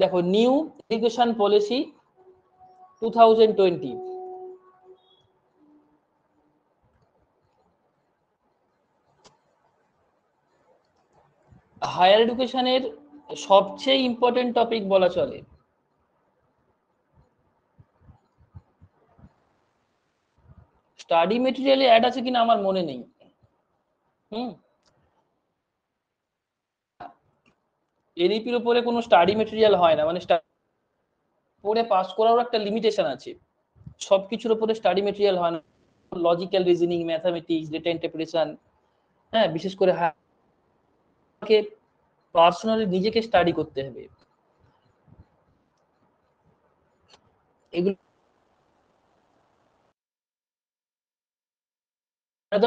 দেখো new education policy two thousand twenty higher এডুকেশনের সবচেয়ে ইম্পর্টেন্ট টপিক বলা চলে স্টাডি মেটেরিয়ালে অ্যাড আছে কিনা আমার মনে নেই হুম এনইপির উপরে কোনো স্টাডি মেটেরিয়াল হয় না মানে পড়ে পাস করারও একটা লিমিটেশন আছে সব কিছুর উপরে স্টাডি মেটেরিয়াল হয় না logical reasoning mathematics data interpretation হ্যাঁ বিশেষ করে হ্যাঁ পার্সোনালি নিজেকে স্টাডি করতে হবে এগুলো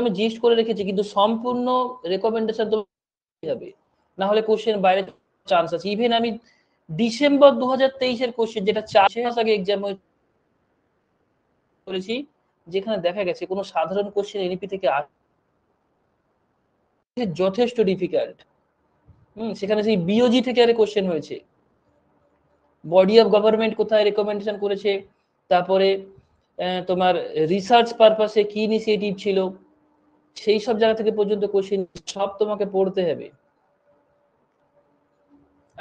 আমি জিস্ট করে রেখেছি কিন্তু সম্পূর্ণ রেকমেন্ডেশন তো হবে না হলে কোশ্চেন বাইরে চান্স আছে ইভেন আমি ডিসেম্বর দু হাজার তেইশের কোশ্চেন যেটা চার আগে এক্সাম করেছি যেখানে দেখা গেছে কোনো সাধারণ কোশ্চেন এনপি থেকে যথেষ্ট ডিফিকাল্ট হুম সেখানে সেই বিওজি থেকে আরে কোশ্চেন হয়েছে বডি অফ গভর্নমেন্ট কোথায় রেকমেন্ডেশন করেছে তারপরে তোমার রিসার্চ পারপাসে কি ইনিশিয়েটিভ ছিল সেই সব জায়গা থেকে পর্যন্ত কোশ্চেন সব তোমাকে পড়তে হবে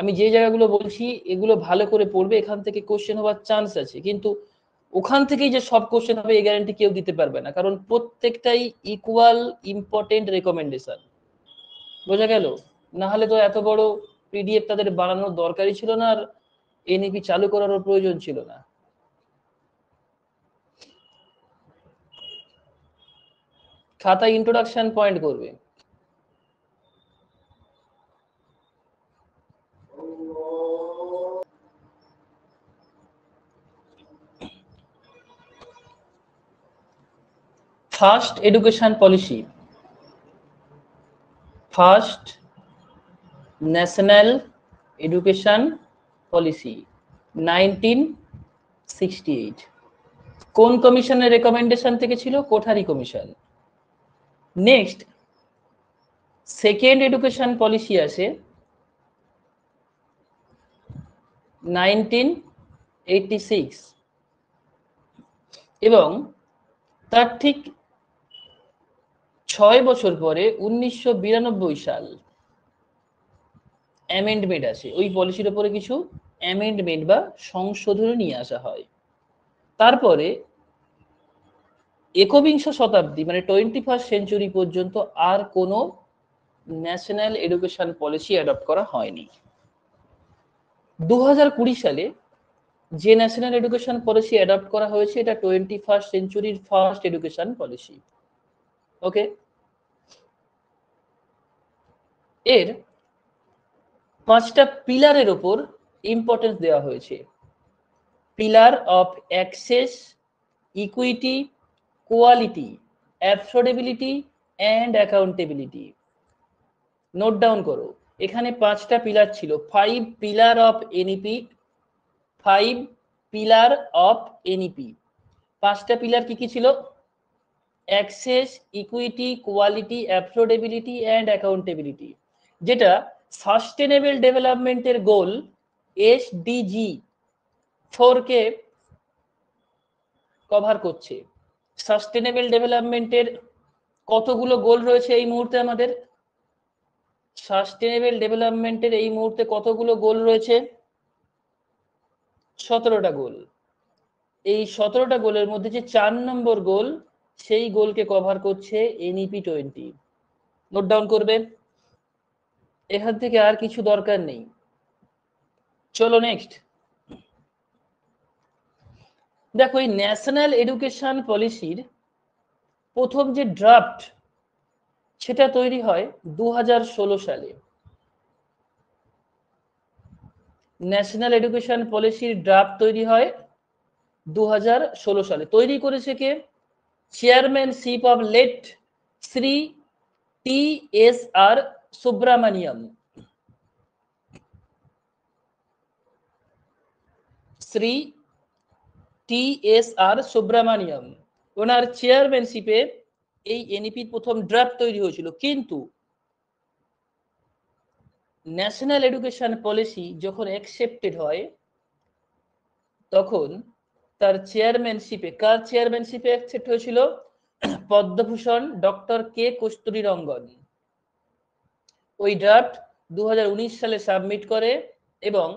আমি যে জায়গাগুলো বলছি এগুলো ভালো করে পড়বে এখান থেকে কোশ্চেন হওয়ার চান্স আছে কিন্তু ওখান থেকেই যে সব কোশ্চেন হবে এই গ্যারান্টি কেউ দিতে পারবে না কারণ প্রত্যেকটাই ইকুয়াল ইম্পর্টেন্ট রেকমেন্ডেশন বোঝা গেল না হলে তো এত বড় পিডিএফ তাদের বানানোর দরকারই ছিল না আর এনইপি চালু করারও প্রয়োজন ছিল না খাতা ইন্ট্রোডাকশন পয়েন্ট করবে first education policy first national education policy nineteen sixty eight কোন কমিশনের রেকমেন্ডেশন থেকে ছিল Kothari commission next second education policy আছে নাইনটিন এইটটি সিক্স এবং তার ঠিক ছয় বছর পরে উনিশশো সাল অ্যামেন্ডমেন্ট আছে ওই পলিসির ওপরে কিছু অ্যামেন্ডমেন্ট বা সংশোধন নিয়ে আসা হয় তারপরে একবিংশ শতাব্দী মানে টোয়েন্টি ফার্স্ট সেঞ্চুরি পর্যন্ত আর কোনো ন্যাশনাল এডুকেশন পলিসি অ্যাডপ্ট করা হয়নি দু সালে যে ন্যাশনাল এডুকেশন পলিসি অ্যাডপ্ট করা হয়েছে এটা টোয়েন্টি ফার্স্ট সেঞ্চুরির ফার্স্ট এডুকেশন পলিসি ওকে এর পাঁচটা পিলারের ওপর ইম্পর্টেন্স দেওয়া হয়েছে pillar of access equity quality affordability and accountability note down করো এখানে পাঁচটা পিলার ছিল five pillar of NEP five pillar of NEP পাঁচটা পিলার কি কি ছিল access equity quality affordability and accountability যেটা সাস্টেনেবল ডেভেলপমেন্টের গোল এসডিজি ফোরকে কভার করছে সাস্টেনেবল ডেভেলপমেন্টের কতগুলো গোল রয়েছে এই মুহূর্তে আমাদের সাস্টেনেবল ডেভেলপমেন্টের এই মুহূর্তে কতগুলো গোল রয়েছে সতেরোটা গোল এই সতেরোটা গোলের মধ্যে যে চার নম্বর গোল সেই গোলকে কভার করছে এনইপি টোয়েন্টি নোট ডাউন করবে এখান থেকে আর কিছু দরকার নেই চলো নেক্সট দেখো এই ন্যাশনাল এডুকেশন পলিসির প্রথম যে ড্রাফট সেটা তৈরি হয় দু সালে ন্যাশনাল এডুকেশন পলিসির ড্রাফট তৈরি হয় দু সালে তৈরি করেছে কে chairmanship of late Shri T S R Subramaniam. Shri T S R Subramaniam ওনার চেয়ারম্যানশিপে এই এনইপির e প্রথম ড্রাফট তৈরি হয়েছিল কিন্তু ন্যাশনাল এডুকেশন পলিসি যখন অ্যাকসেপ্টেড হয় তখন তার চেয়ারম্যানশিপে কার চেয়ারম্যানশিপে অ্যাকসেপ্ট হয়েছিল পদ্মভূষণ ডক্টর কে কস্তুরী রঙ্গন ওই ড্রাফট দু সালে সাবমিট করে এবং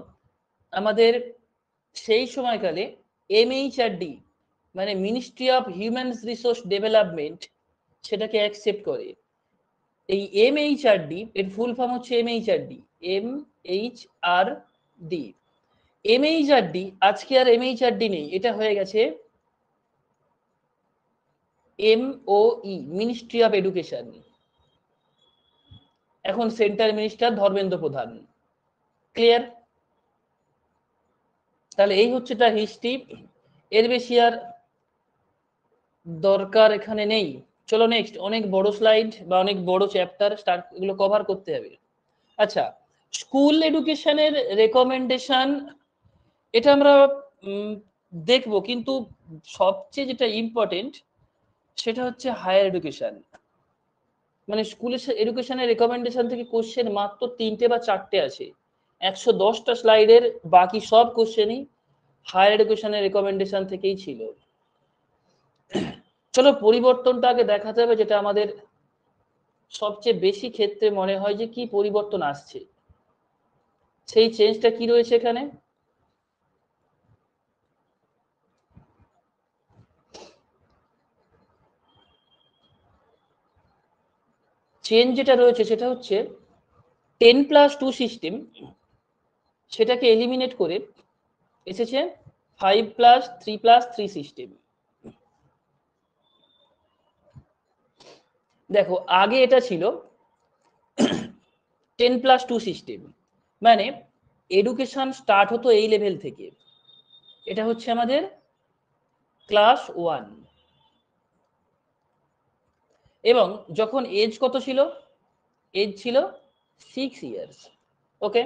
আমাদের সেই সময়কালে এমএইচআরডি মানে ministry of human resource development সেটাকে অ্যাকসেপ্ট করে এই এমএইচআরডি এর ফুল ফর্ম হচ্ছে MHRD M H R D MHRD আজকে আর এমএইচআরডি নেই এটা হয়ে গেছে এমওই মিনিস্ট্রি অফ এডুকেশন এখন centre minister Dharmendra Pradhan clear তাহলে এই হচ্ছে তার হিস্ট্রি এর বেশি আর দরকার এখানে নেই চলো নেক্সট অনেক বড় স্লাইড বা অনেক বড় চ্যাপ্টার স্টার্ট এগুলো কভার করতে হবে আচ্ছা স্কুল এডুকেশনের রেকমেন্ডেশন এটা আমরা দেখব কিন্তু সবচেয়ে যেটা ইম্পর্টেন্ট সেটা হচ্ছে হায়ার এডুকেশান মানে স্কুলের এডুকেশনের রেকমেন্ডেশন থেকে কোশ্চেন মাত্র তিনটে বা চারটে আছে একশো দশটা স্লাইডের বাকি সব কোশ্চেনই হায়ার এডুকেশনের রেকমেন্ডেশন থেকেই ছিল চলো পরিবর্তনটা আগে দেখা যাবে যেটা আমাদের সবচেয়ে বেশি ক্ষেত্রে মনে হয় যে কি পরিবর্তন আসছে সেই চেঞ্জটা কি রয়েছে এখানে চেন যেটা রয়েছে সেটা হচ্ছে টেন প্লাস টু সিস্টেম সেটাকে এলিমিনেট করে এসেছে five plus three plus three system দেখো আগে এটা ছিল টেন প্লাস টু সিস্টেম মানে এডুকেশন স্টার্ট হতো এই লেভেল থেকে এটা হচ্ছে আমাদের ক্লাস ওয়ান এবং যখন এজ কত ছিল এজ ছিল সিক্স ইয়ার্স ওকে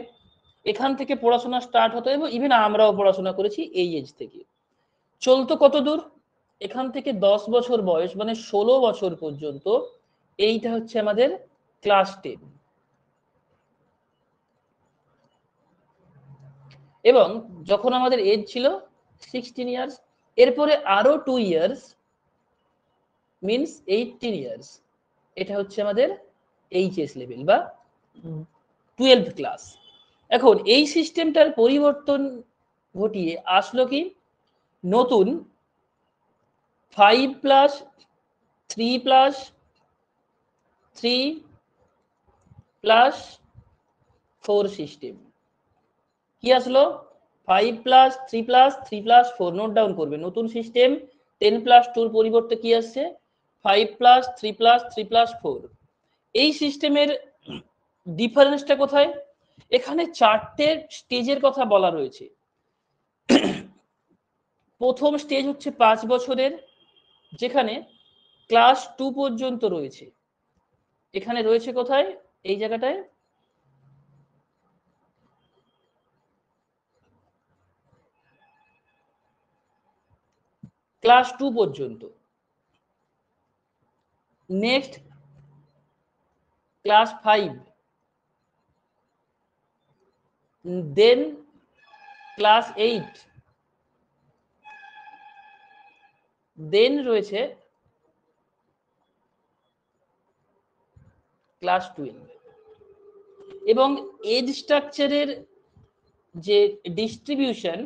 এখান থেকে পড়াশোনা স্টার্ট হতো এবং ইভেন আমরাও পড়াশোনা করেছি এই এজ থেকে চলতো কত দূর এখান থেকে দশ বছর বয়স মানে ষোলো বছর পর্যন্ত এইটা হচ্ছে আমাদের ক্লাস টেন এবং যখন আমাদের এজ ছিল সিক্সটিন ইয়ার্স এরপরে আরো two years means eighteen years এটা হচ্ছে আমাদের এইচএস লেভেল বা টুয়েলভ ক্লাস এখন এই সিস্টেমটার পরিবর্তন ঘটিয়ে আসলো কি নতুন five plus three plus three plus four system কি আসলো five plus three plus three plus four note down করবে নতুন সিস্টেম টেন প্লাস টুর পরিবর্তে কি আসছে five plus three plus three plus four এই সিস্টেমের ডিফারেন্সটা কোথায় এখানে চারটে স্টেজের কথা বলা রয়েছে প্রথম স্টেজ হচ্ছে পাঁচ বছরের যেখানে ক্লাস টু পর্যন্ত রয়েছে এখানে রয়েছে কোথায় এই জায়গাটায় ক্লাস টু পর্যন্ত next class five then class eight then রয়েছে ক্লাস টুয়েলভ এবং এজ স্ট্রাকচারের যে ডিস্ট্রিবিউশন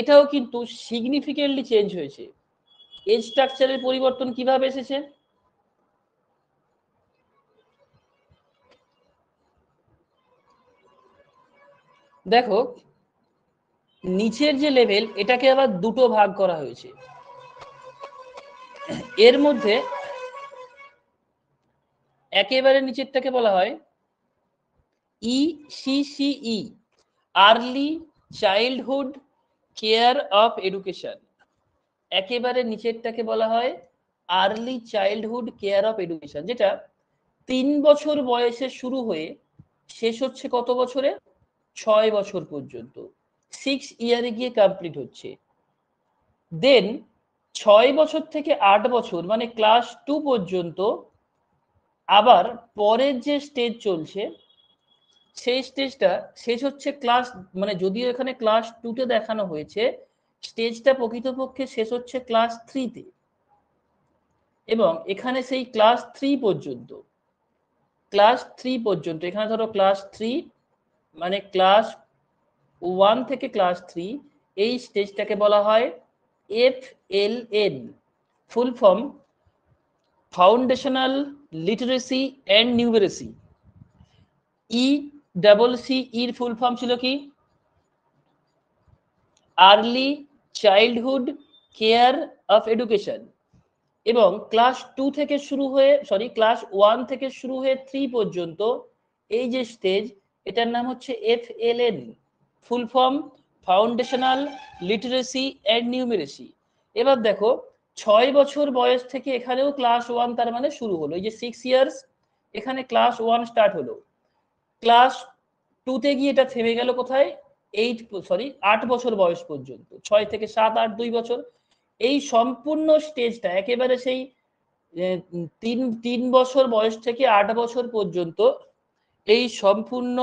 এটাও কিন্তু সিগনিফিকেন্টলি চেঞ্জ হয়েছে এজ স্ট্রাকচারের পরিবর্তন কিভাবে এসেছে দেখো নিচের যে লেভেল এটাকে আবার দুটো ভাগ করা হয়েছে এর মধ্যে একেবারে নিচেরটাকে বলা হয় E CCE early childhood care of education একেবারে নিচেরটাকে বলা হয় early childhood care of education যেটা তিন বছর বয়সে শুরু হয়ে শেষ হচ্ছে কত বছরে ছয় বছর পর্যন্ত সিক্স ইয়ারে গিয়ে কমপ্লিট হচ্ছে দেন ছয় বছর থেকে আট বছর মানে ক্লাস টু পর্যন্ত আবার পরের যে স্টেজ চলছে সেই স্টেজটা শেষ হচ্ছে ক্লাস মানে যদিও এখানে ক্লাস টুতে দেখানো হয়েছে স্টেজটা প্রকৃতপক্ষে শেষ হচ্ছে ক্লাস থ্রিতে এবং এখানে সেই ক্লাস থ্রি পর্যন্ত ক্লাস থ্রি পর্যন্ত এখানে ধরো ক্লাস থ্রি মানে ক্লাস ওয়ান থেকে ক্লাস থ্রি এই স্টেজটাকে বলা হয় F L N full form foundational literacy and numeracy E double C ইর ফুল ফর্ম ছিল কি early childhood care of education এবং ক্লাস টু থেকে শুরু হয়ে সরি ক্লাস ওয়ান থেকে শুরু হয়ে থ্রি পর্যন্ত এই যে স্টেজ এটার নাম হচ্ছে F L N full form foundational literacy and numeracy এবার দেখো ছয় বছর বয়স থেকে এখানেও ক্লাস ওয়ান তার মানে শুরু হলো এই যে সিক্স ইয়ার্স এখানে ক্লাস ওয়ান স্টার্ট হলো ক্লাস টুতে গিয়ে এটা থেমে গেল কোথায় এইট সরি আট বছর বয়স পর্যন্ত ছয় থেকে সাত আট দুই বছর এই সম্পূর্ণ স্টেজটা একেবারে সেই তিন তিন বছর বয়স থেকে আট বছর পর্যন্ত এই সম্পূর্ণ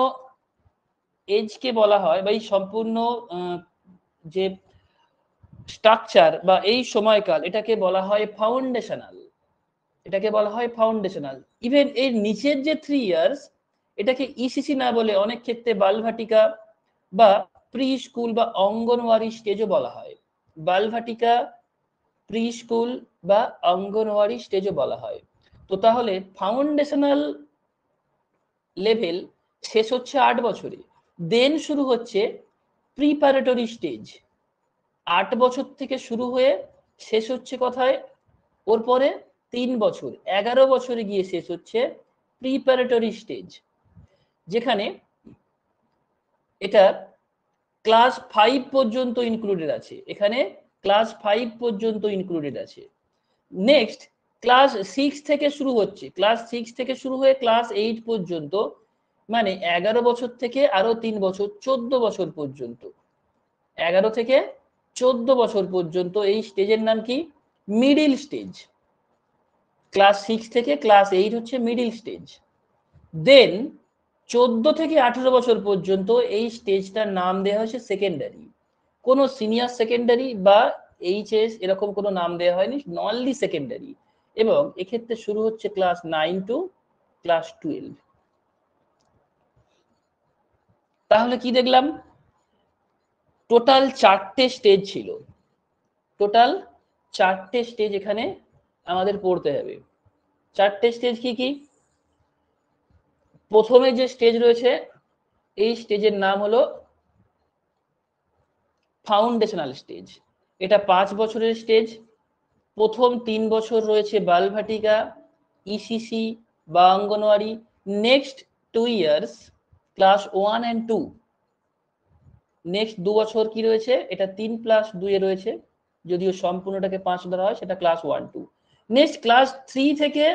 এজকে বলা হয় বা এই সম্পূর্ণ যে স্ট্রাকচার বা এই সময়কাল এটাকে বলা হয় ফাউন্ডেশনাল এটাকে বলা হয় ফাউন্ডেশনাল ইভেন এর নিচের যে থ্রি ইয়ার্স এটাকে ইসিসি e না বলে অনেক ক্ষেত্রে বালভাটিকা বা প্রি স্কুল বা অঙ্গনওয়াড়ি স্টেজও বলা হয় বালভাটিকা প্রি স্কুল বা অঙ্গনওয়াড়ি স্টেজও বলা হয় তো তাহলে ফাউন্ডেশনাল লেভেল শেষ হচ্ছে আট বছরে দেন শুরু হচ্ছে প্রিপারেটরি স্টেজ আট বছর থেকে শুরু হয়ে শেষ হচ্ছে কথায় ওর পরে তিন বছর এগারো বছরে গিয়ে শেষ হচ্ছে প্রিপারেটরি স্টেজ যেখানে এটা ক্লাস ফাইভ পর্যন্ত ইনক্লুডেড আছে এখানে ক্লাস ফাইভ পর্যন্ত ইনক্লুডেড আছে নেক্সট ক্লাস সিক্স থেকে শুরু হচ্ছে ক্লাস সিক্স থেকে শুরু হয়ে ক্লাস এইট পর্যন্ত মানে এগারো বছর থেকে আরো তিন বছর চোদ্দ বছর পর্যন্ত এগারো থেকে চোদ্দ বছর পর্যন্ত এই স্টেজের নাম কি মিডিল স্টেজ ক্লাস সিক্স থেকে ক্লাস এইট হচ্ছে মিডিল স্টেজ দেন চোদ্দ থেকে আঠেরো বছর পর্যন্ত এই স্টেজটার নাম দেওয়া হয়েছে সেকেন্ডারি কোনো সিনিয়র সেকেন্ডারি বা এইচএস এরকম কোনো নাম দেওয়া হয়নি ননলি সেকেন্ডারি এবং এক্ষেত্রে শুরু হচ্ছে class nine to class twelve তাহলে কি দেখলাম টোটাল চারটে স্টেজ ছিল টোটাল চারটে স্টেজ এখানে আমাদের পড়তে হবে চারটে স্টেজ কি কি প্রথমে যে স্টেজ রয়েছে এই স্টেজের নাম হলো ফাউন্ডেশনাল স্টেজ এটা পাঁচ বছরের স্টেজ প্রথম তিন বছর রয়েছে বালভাটিকা ইসিসি e বা anganwadi next two years class one and two next দু বছর কি রয়েছে এটা তিন প্লাস দুয়ে রয়েছে যদিও সম্পূর্ণটাকে পাঁচ ধরা হয় সেটা class one two next class three থেকে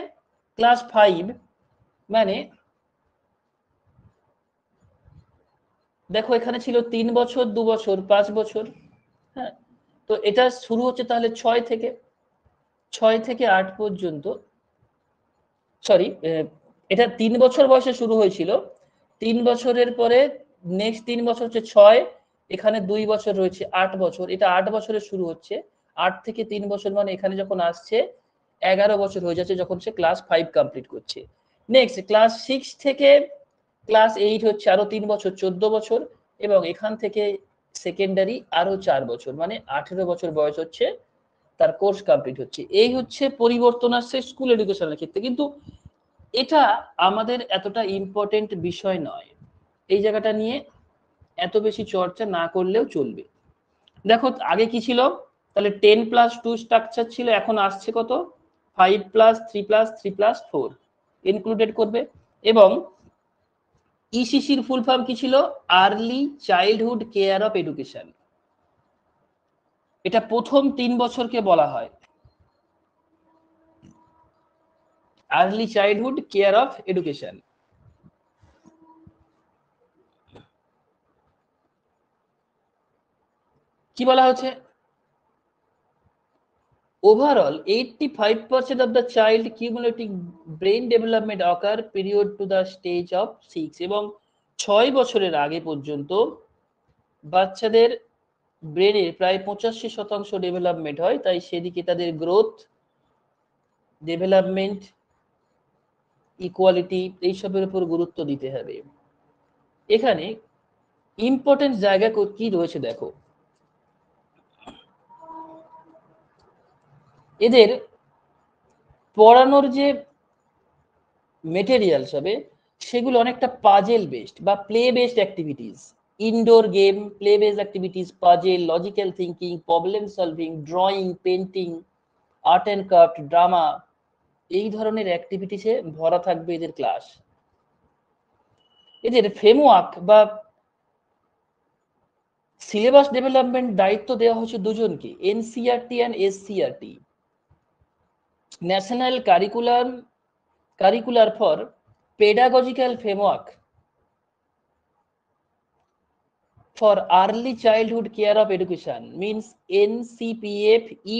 ক্লাস ফাইভ মানে দেখো এখানে ছিল তিন বছর দু বছর পাঁচ বছর হ্যাঁ তো এটা শুরু হচ্ছে তাহলে ছয় থেকে ছয় থেকে আট পর্যন্ত সরি এটা তিন বছর বয়সে শুরু হয়েছিল তিন বছরের পরে নেক্সট তিন বছর হচ্ছে ছয় এখানে দুই বছর রয়েছে আট বছর এটা আট বছরে শুরু হচ্ছে আট থেকে তিন বছর মানে এখানে যখন আসছে এগারো বছর হয়ে যাচ্ছে যখন সে ক্লাস ফাইভ কমপ্লিট করছে নেক্সট ক্লাস সিক্স থেকে ক্লাস এইট হচ্ছে আরো তিন বছর চোদ্দ বছর এবং এখান থেকে সেকেন্ডারি আরো চার বছর মানে আঠেরো বছর বয়স হচ্ছে তার কোর্স কমপ্লিট হচ্ছে এই হচ্ছে পরিবর্তন আসছে স্কুল এডুকেশনের ক্ষেত্রে কিন্তু এটা আমাদের এতটা ইম্পর্টেন্ট বিষয় নয় এই জায়গাটা নিয়ে এত বেশি চর্চা না করলেও চলবে দেখো আগে কি ছিল তাহলে টেন প্লাস টু স্ট্রাকচার ছিল এখন আসছে কত five plus three plus three plus four included করবে এবং ইসিসির ফুল ফর্ম কি ছিল early childhood care of education এটা প্রথম তিন বছরকে বলা হয় early childhood care of education কি বলা হচ্ছে overall eighty five percent of the child cumulative brain development occur period to the stage of six এবং ছয় বছরের আগে পর্যন্ত বাচ্চাদের ব্রেনের প্রায় পঁচাশি শতাংশ ডেভেলপমেন্ট হয় তাই সেদিকে তাদের গ্রোথ ডেভেলপমেন্ট ইকুয়ালিটি এইসবের উপর গুরুত্ব দিতে হবে এখানে ইম্পর্টেন্ট জায়গা কি রয়েছে দেখো এদের পড়ানোর যে মেটেরিয়ালস হবে সেগুলো অনেকটা পাজেল বেসড বা play based activities indoor game play based activities puzzle logical thinking problem solving drawing painting art and craft drama এই ধরনের অ্যাক্টিভিটিসে ভরা থাকবে এদের ক্লাস এদের ফ্রেমওয়ার্ক বা সিলেবাস ডেভেলপমেন্ট দায়িত্ব দেওয়া হচ্ছে দুজনকে NCERT and SCERT national curriculum curricular for pedagogical framework for early childhood care of education means ncpf e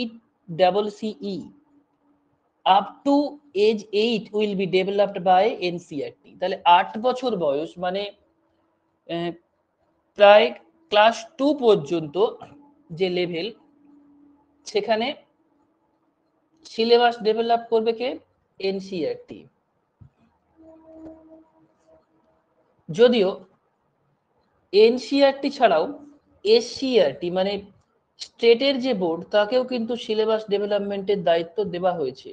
double c e up to age 8 will be developed by ncrt তাহলে 8 বছর বয়স মানে প্রায় class 2 পর্যন্ত যে লেভেল সেখানে syllabus develop করবে কে এনসিআরটি যদিও এনসিআরটি ছাড়াও এসসিআরটি মানে স্টেটের যে বোর্ড তাকেও কিন্তু সিলেবাস ডেভেলপমেন্টের দায়িত্ব দেওয়া হয়েছে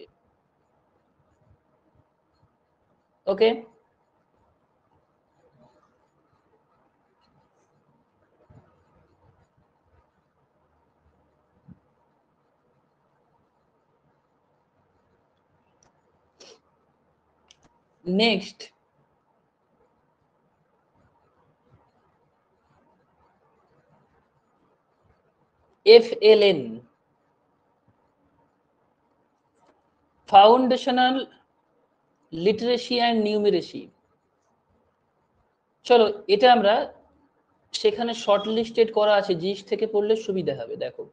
okay next FLN foundational literacy and numeracy চলো এটা আমরা সেখানে শর্ট লিস্টেড করা আছে জিস থেকে পড়লে সুবিধা হবে দেখো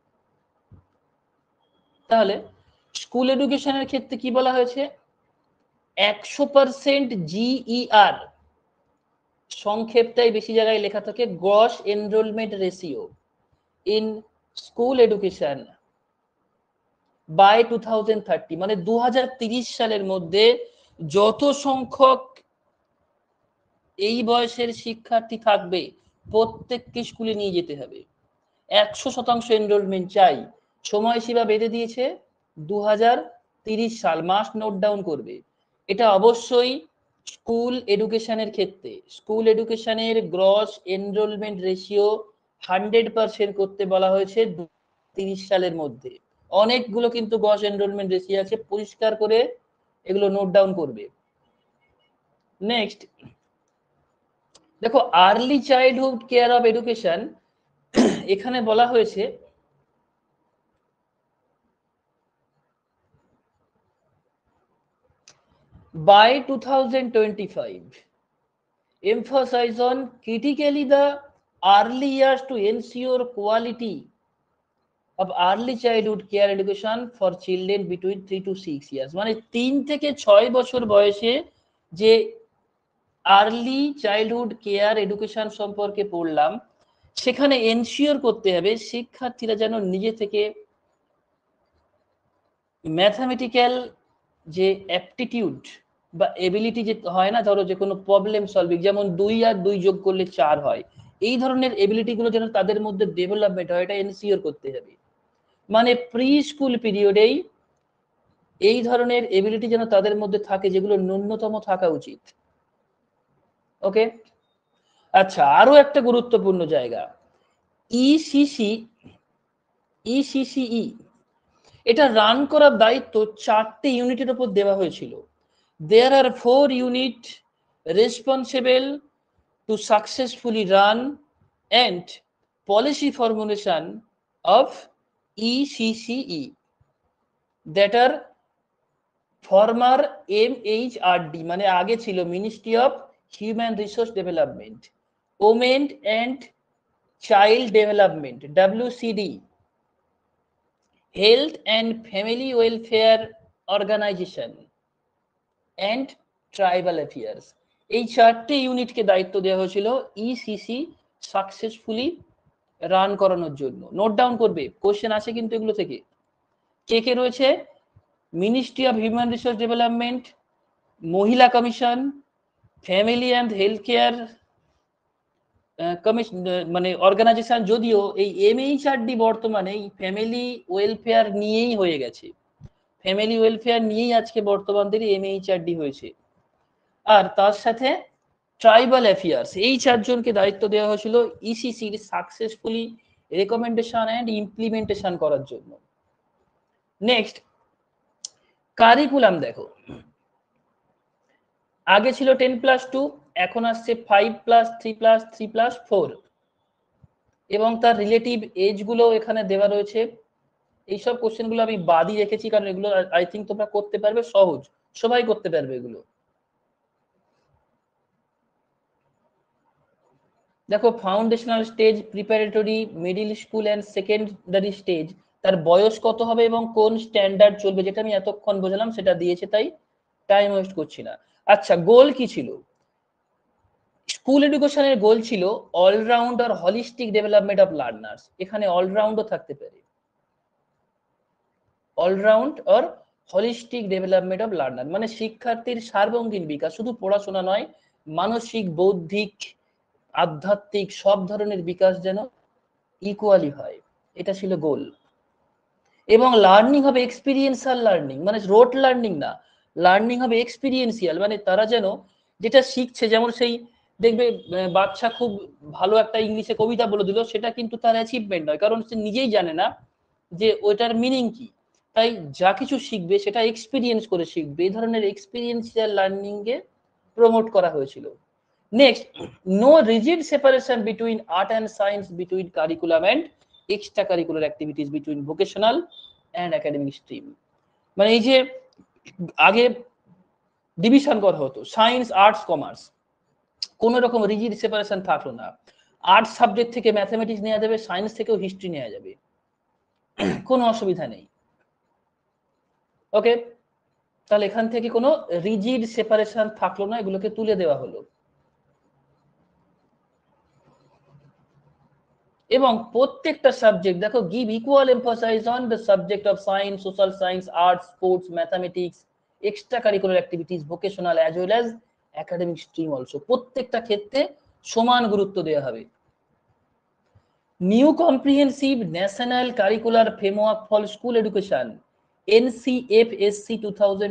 তাহলে স্কুল এডুকেশনের ক্ষেত্রে কি বলা হয়েছে একশো পারসেন্ট জিইআর e সংক্ষেপটাই বেশি জায়গায় লেখা থাকে gross enrolment ratio in school education by two thousand thirty মানে দু সালের মধ্যে যত সংখ্যক এই বয়সের শিক্ষার্থী থাকবে প্রত্যেককে স্কুলে নিয়ে যেতে হবে একশো শতাংশ এনরোলমেন্ট চাই সময়সীমা বেঁধে দিয়েছে দু সাল মাস নোট ডাউন করবে এটা অবশ্যই স্কুল এডুকেশনের ক্ষেত্রে স্কুল এডুকেশনের gross enrolment ratio hundred percent করতে বলা হয়েছে তিরিশ সালের মধ্যে অনেকগুলো কিন্তু গস এনরোলমেন্ট রেসি আছে পরিষ্কার করে এগুলো নোট ডাউন করবে নেক্সট দেখো early childhood care of education এখানে বলা হয়েছে বাই টু twenty five emphasize on critically the early years to ensure quality of early childhood care education for children between 3 to 6 years মানে 3 থেকে 6 বছর বয়সে যে আর্লি চাইল্ডহুড কেয়ার এডুকেশন সম্পর্কে পড়লাম সেখানে এনশিওর করতে হবে শিক্ষার্থীরা যেন নিজে থেকে ম্যাথামেটিক্যাল যে অ্যাপটিটিউড বা এবিলিটি যে হয় না ধরো যে কোনো প্রবলেম সলভিং যেমন দুই আর দুই যোগ করলে চার হয় এই ধরনের এবিলিটি গুলো যেন তাদের মধ্যে ডেভেলপমেন্ট হয় এটা এনসিওর করতে হবে মানে প্রি স্কুল পিরিয়ডেই এই ধরনের এবিলিটি যেন তাদের মধ্যে থাকে যেগুলো ন্যূনতম থাকা উচিত ওকে আচ্ছা আরো একটা গুরুত্বপূর্ণ জায়গা ECC e ECCE e e, এটা রান করার দায়িত্ব চারটে ইউনিটের উপর দেওয়া হয়েছিল there are four unit responsible to successfully run and policy formulation of ECCE that are former MHRD, Mane aage chilo, Ministry of Human Resource Development, Women and Child Development, WCD, Health and Family Welfare Organization, and Tribal Affairs. এই চারটি ইউনিটকে দায়িত্ব দেওয়া হয়েছিল ECC successfully run করানোর জন্য note down করবে question আছে কিন্তু এগুলো থেকে কে কে রয়েছে ministry of human resource development মহিলা commission family and health care commission মানে অর্গানাইজেশন যদিও এই এমএইচআরডি বর্তমানে ফ্যামিলি ওয়েলফেয়ার নিয়েই হয়ে গেছে ফ্যামিলি ওয়েলফেয়ার নিয়েই আজকে বর্তমান থেকে এমএইচআরডি হয়েছে আর তার সাথে ট্রাইবাল অ্যাফেয়ার্স এই চারজনকে দায়িত্ব দেওয়া হয়েছিল ইসিসির সাকসেসফুলি রেকমেন্ডেশন অ্যান্ড ইমপ্লিমেন্টেশন করার জন্য নেক্সট কারিকুলাম দেখো আগে ছিল টেন প্লাস টু এখন আসছে five plus three plus three plus four এবং তার রিলেটিভ এজগুলো এখানে দেওয়া রয়েছে এইসব কোশ্চেনগুলো আমি বাদই রেখেছি কারণ এগুলো আই থিঙ্ক তোমরা করতে পারবে সহজ সবাই করতে পারবে এগুলো দেখো foundational stage preparatory middle school and secondary stage তার বয়স কত হবে এবং কোন স্ট্যান্ডার্ড চলবে যেটা আমি এতক্ষণ বোঝালাম সেটা দিয়েছে তাই টাইম ওয়েস্ট করছি না আচ্ছা গোল কি ছিল স্কুল এডুকেশনের গোল ছিল অলরাউন্ড আর হলিস্টিক ডেভেলপমেন্ট অফ লার্নার্স এখানে অলরাউন্ডও থাকতে পারে অলরাউন্ড আর হলিস্টিক ডেভেলপমেন্ট অফ লার্নার মানে শিক্ষার্থীর সার্বঙ্গীন বিকাশ শুধু পড়াশোনা নয় মানসিক বৌদ্ধিক আধ্যাত্মিক সব ধরনের বিকাশ যেন ইকুয়ালি হয় এটা ছিল গোল এবং লার্নিং হবে এক্সপিরিয়েন্সিয়াল লার্নিং মানে রোড লার্নিং না লার্নিং হবে এক্সপিরিয়েন্সিয়াল মানে তারা যেন যেটা শিখছে যেমন সেই দেখবে বাচ্চা খুব ভালো একটা ইংলিশে কবিতা বলে দিল সেটা কিন্তু তার অ্যাচিভমেন্ট নয় কারণ সে নিজেই জানে না যে ওইটার মিনিং কি তাই যা কিছু শিখবে সেটা এক্সপিরিয়েন্স করে শিখবে এই ধরনের এক্সপিরিয়েন্সিয়াল লার্নিংকে প্রমোট করা হয়েছিল Next, no rigid separation between art and science, between curriculum and extracurricular activities, between vocational and academic stream. মানে এই যে আগে ডিভিশন করা হতো সায়েন্স আর্টস কমার্স কোন রকম রিজিড সেপারেশন থাকলো না আর্টস সাবজেক্ট থেকে ম্যাথামেটিক্স নেওয়া যাবে সায়েন্স থেকেও হিস্ট্রি নেওয়া যাবে কোনো অসুবিধা নেই ওকে তাহলে এখান থেকে কোনো রিজিড সেপারেশন থাকলো না এগুলোকে তুলে দেওয়া হলো এবং প্রত্যেকটা সাবজেক্ট দেখো give equal emphasize on the subject of science social science arts sports mathematics extra curricular activities vocational as well as academic stream also প্রত্যেকটা ক্ষেত্রে সমান গুরুত্ব দেওয়া হবে new comprehensive national curricular framework for school education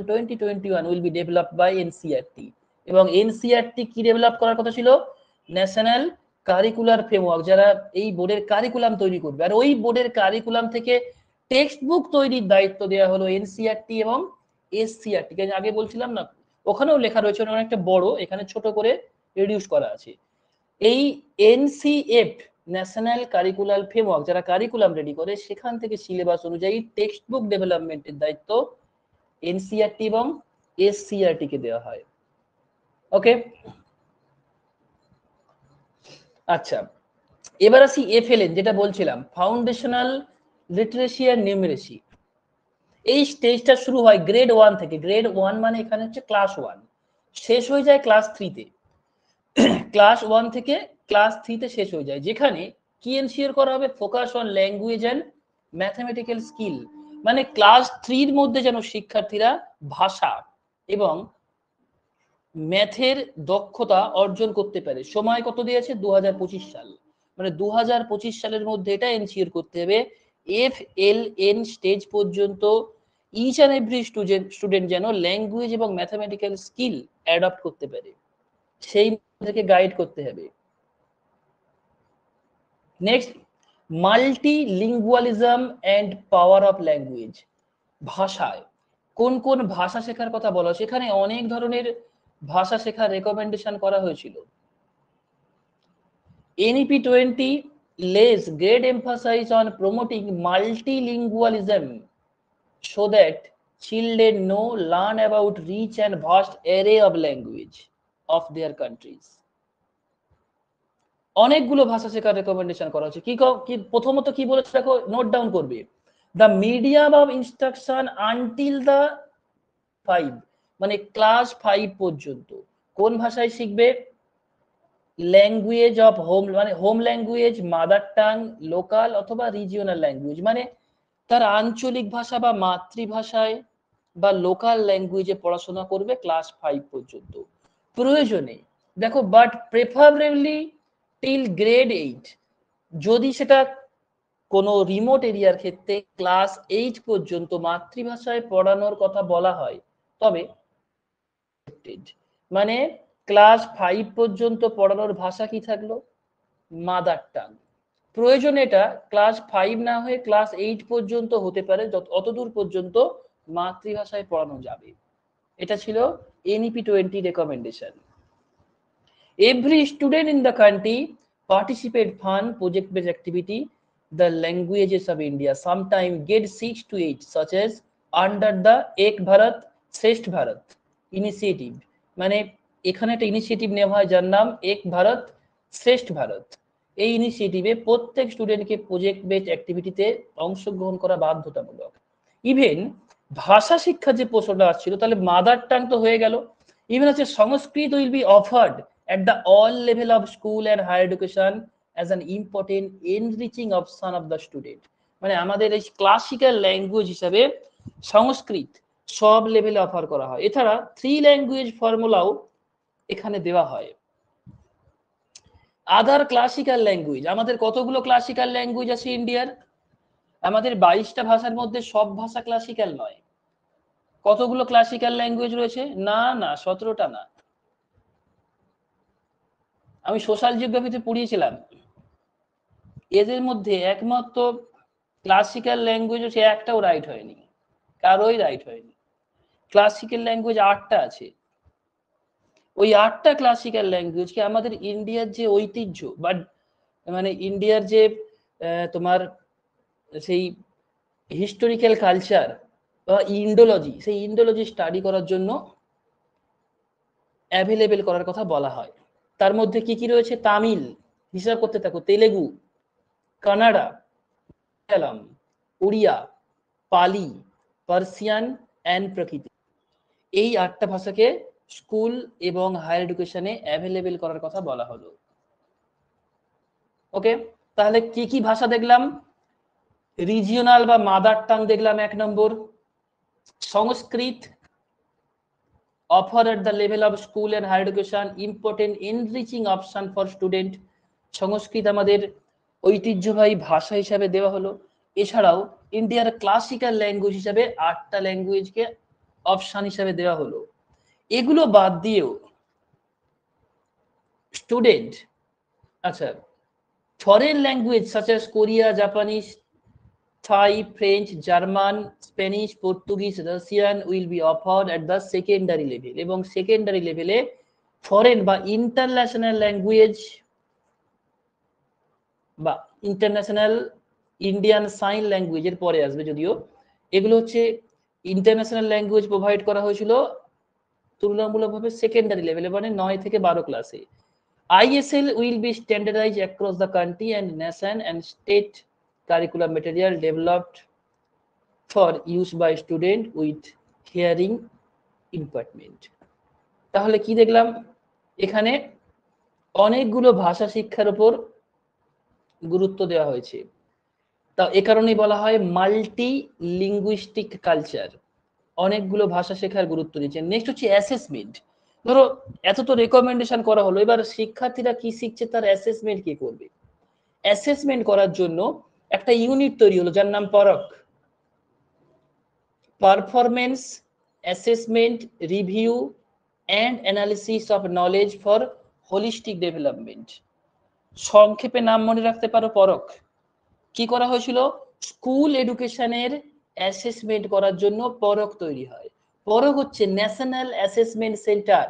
twenty twenty one will be develop by NCERT এবং NCERT e কি ডেভেলপ করার কথা ছিল ন্যাশনাল কারিকুলার ফ্রেমওয়ার্ক যারা এই বোর্ডের কারিকুলাম তৈরি করবে আর ওই বোর্ডের কারিকুলাম থেকে টেক্সট বুক তৈরির দায়িত্ব দেওয়া হলো এনসিআরটি e এবং এসসিআরটি e আগে বলছিলাম না ওখানেও লেখা রয়েছে অনেকটা বড় এখানে ছোট করে রিডিউস করা আছে এই এনসিএফ ন্যাশনাল কারিকুলার ফ্রেমওয়ার্ক যারা কারিকুলাম রেডি করে সেখান থেকে সিলেবাস অনুযায়ী টেক্সট বুক ডেভেলপমেন্টের দায়িত্ব এনসিআরটি e এবং এসসিআরটি কে দেওয়া হয় ওকে আচ্ছা এবার আসি এফএলএন যেটা বলছিলাম ফাউন্ডেশনাল লিটারেসি আর নিউমেরেসি এই স্টেজটা শুরু হয় গ্রেড ওয়ান থেকে গ্রেড ওয়ান মানে এখানে হচ্ছে ক্লাস ওয়ান শেষ হয়ে যায় ক্লাস থ্রিতে ক্লাস ওয়ান থেকে ক্লাস থ্রিতে শেষ হয়ে যায় যেখানে কি এনশিওর করা হবে focus on language and mathematical skill মানে ক্লাস থ্রির মধ্যে যেন শিক্ষার্থীরা ভাষা এবং ম্যাথের দক্ষতা অর্জন করতে পারে সময় কত দিয়েছে দু সাল মানে দু সালের মধ্যে এটা এনসিওর করতে হবে এফ এল এন স্টেজ পর্যন্ত each and every student student যেন ল্যাঙ্গুয়েজ এবং ম্যাথামেটিক্যাল স্কিল অ্যাডাপ্ট করতে পারে সেই থেকে গাইড করতে হবে next multilingualism and power of language ভাষায় কোন কোন ভাষা শেখার কথা বলা সেখানে অনেক ধরনের ভাষা শেখার রেকমেন্ডেশন করা হয়েছিল NEP twenty lays great emphasize on promoting multilingualism so that children know learn about rich and vast array of language of their countries অনেকগুলো ভাষা শেখার রেকমেন্ডেশন করা হচ্ছে কি প্রথমত কি বলেছে দেখো নোট ডাউন করবে the medium of instruction until the five মানে ক্লাস ফাইভ পর্যন্ত কোন ভাষায় শিখবে ল্যাঙ্গুয়েজ অফ হোম মানে home language mother tongue local অথবা রিজিওনাল ল্যাঙ্গুয়েজ মানে তার আঞ্চলিক ভাষা বা মাতৃভাষায় বা লোকাল ল্যাঙ্গুয়েজে পড়াশোনা করবে ক্লাস ফাইভ পর্যন্ত প্রয়োজনে দেখো but preferably till grade eight যদি সেটা কোনো রিমোট এরিয়ার ক্ষেত্রে ক্লাস এইট পর্যন্ত মাতৃভাষায় পড়ানোর কথা বলা হয় তবে রিস্ট্রিক্টেড মানে ক্লাস ফাইভ পর্যন্ত পড়ানোর ভাষা কি থাকলো মাদার টাং প্রয়োজন এটা ক্লাস ফাইভ না হয়ে ক্লাস এইট পর্যন্ত হতে পারে অতদূর পর্যন্ত মাতৃভাষায় পড়ানো যাবে এটা ছিল NEP twenty recommendation every student in the country participate fun project base activity the languages of India sometime get six to eight such as under the Ek Bharat শ্রেষ্ঠ ভারত ইনিশিয়েটিভ মানে এখানে একটা ইনিশিয়েটিভ নেওয়া হয় যার নাম এক ভারত শ্রেষ্ঠ ভারত এই ইনিশিয়েটিভে প্রত্যেক স্টুডেন্টকে প্রজেক্ট বেসড অ্যাক্টিভিটিতে অংশগ্রহণ করা বাধ্যতামূলক ইভেন ভাষা শিক্ষা যে প্রশ্নটা আসছিল তাহলে মাদার টাং তো হয়ে গেল ইভেন হচ্ছে Sanskrit will be offered at the all level of school and higher education as an important enriching option of the student মানে আমাদের এই ক্লাসিক্যাল ল্যাঙ্গুয়েজ হিসাবে সংস্কৃত সব লেভেলে অফার করা হয় এছাড়া থ্রি ল্যাঙ্গুয়েজ ফর্মুলাও এখানে দেওয়া হয় আদার ক্লাসিক্যাল ল্যাঙ্গুয়েজ আমাদের কতগুলো ক্লাসিক্যাল ল্যাঙ্গুয়েজ আছে ইন্ডিয়ার আমাদের বাইশটা ভাষার মধ্যে সব ভাষা ক্লাসিক্যাল নয় কতগুলো ক্লাসিক্যাল ল্যাঙ্গুয়েজ রয়েছে না না সতেরোটা না আমি সোশ্যাল জিওগ্রাফিতে পড়িয়েছিলাম এদের মধ্যে একমাত্র ক্লাসিক্যাল ল্যাঙ্গুয়েজ হচ্ছে একটাও রাইট হয়নি কারোই রাইট হয়নি ক্লাসিক্যাল ল্যাঙ্গুয়েজ আটটা আছে ওই আটটা ক্লাসিক্যাল কি আমাদের ইন্ডিয়ার যে ঐতিহ্য বা মানে ইন্ডিয়ার যে তোমার সেই হিস্টোরিক্যাল কালচার বা ইন্ডোলজি সেই ইন্ডোলজি স্টাডি করার জন্য অ্যাভেলেবেল করার কথা বলা হয় তার মধ্যে কি কি রয়েছে তামিল হিসাব করতে থাকো তেলেগু কানাডা মালয়ালম উড়িয়া পালি পার্সিয়ান অ্যান্ড প্রকৃতি এই আটটা ভাষাকে স্কুল এবং হায়ার এডুকেশনে অ্যাভেলেবেল করার কথা বলা হলো ওকে তাহলে কি কি ভাষা দেখলাম রিজিওনাল বা মাদার টাং দেখলাম এক নম্বর Sanskrit offer at the level of school and higher education important enriching option for student Sanskrit আমাদের ঐতিহ্যবাহী ভাষা হিসাবে দেওয়া হলো এছাড়াও ইন্ডিয়ার ক্লাসিক্যাল ল্যাঙ্গুয়েজ হিসাবে আটটা ল্যাঙ্গুয়েজকে অপশান হিসাবে দেওয়া হলো এগুলো বাদ দিয়েও স্টুডেন্ট আচ্ছা foreign language such Korea Japanese Thai French German Spanish Portuguese Russian will be offer at the secondary level এবং সেকেন্ডারি লেভেলে ফরেন বা ইন্টারন্যাশনাল ল্যাঙ্গুয়েজ বা ইন্টারন্যাশনাল ইন্ডিয়ান সাইন ল্যাঙ্গুয়েজের পরে আসবে যদিও এগুলো হচ্ছে ইন্টারন্যাশনাল ল্যাঙ্গুয়েজ প্রোভাইড করা হয়েছিল তুলনামূলকভাবে সেকেন্ডারি লেভেলে মানে নয় থেকে বারো ক্লাসে ISL will be standardize across the country and nation and state curriculum material developed for use by student with hearing impairment তাহলে কি দেখলাম এখানে অনেকগুলো ভাষা শিক্ষার উপর গুরুত্ব দেওয়া হয়েছে তা এ কারণেই বলা হয় মাল্টি লিঙ্গুইস্টিক কালচার অনেকগুলো ভাষা শেখার গুরুত্ব দিচ্ছে নেক্সট হচ্ছে অ্যাসেসমেন্ট ধরো এত তো রেকমেন্ডেশন করা হলো এবার শিক্ষার্থীরা কি শিখছে তার অ্যাসেসমেন্ট কি করবে অ্যাসেসমেন্ট করার জন্য একটা ইউনিট তৈরি হলো যার নাম Parakh performance assessment review and analysis of knowledge for holistic development সংক্ষেপে নাম মনে রাখতে পারো পরক কি করা হয়েছিল স্কুল এডুকেশনের অ্যাসেসমেন্ট করার জন্য পরক তৈরি হয় পরক হচ্ছে national assessment centre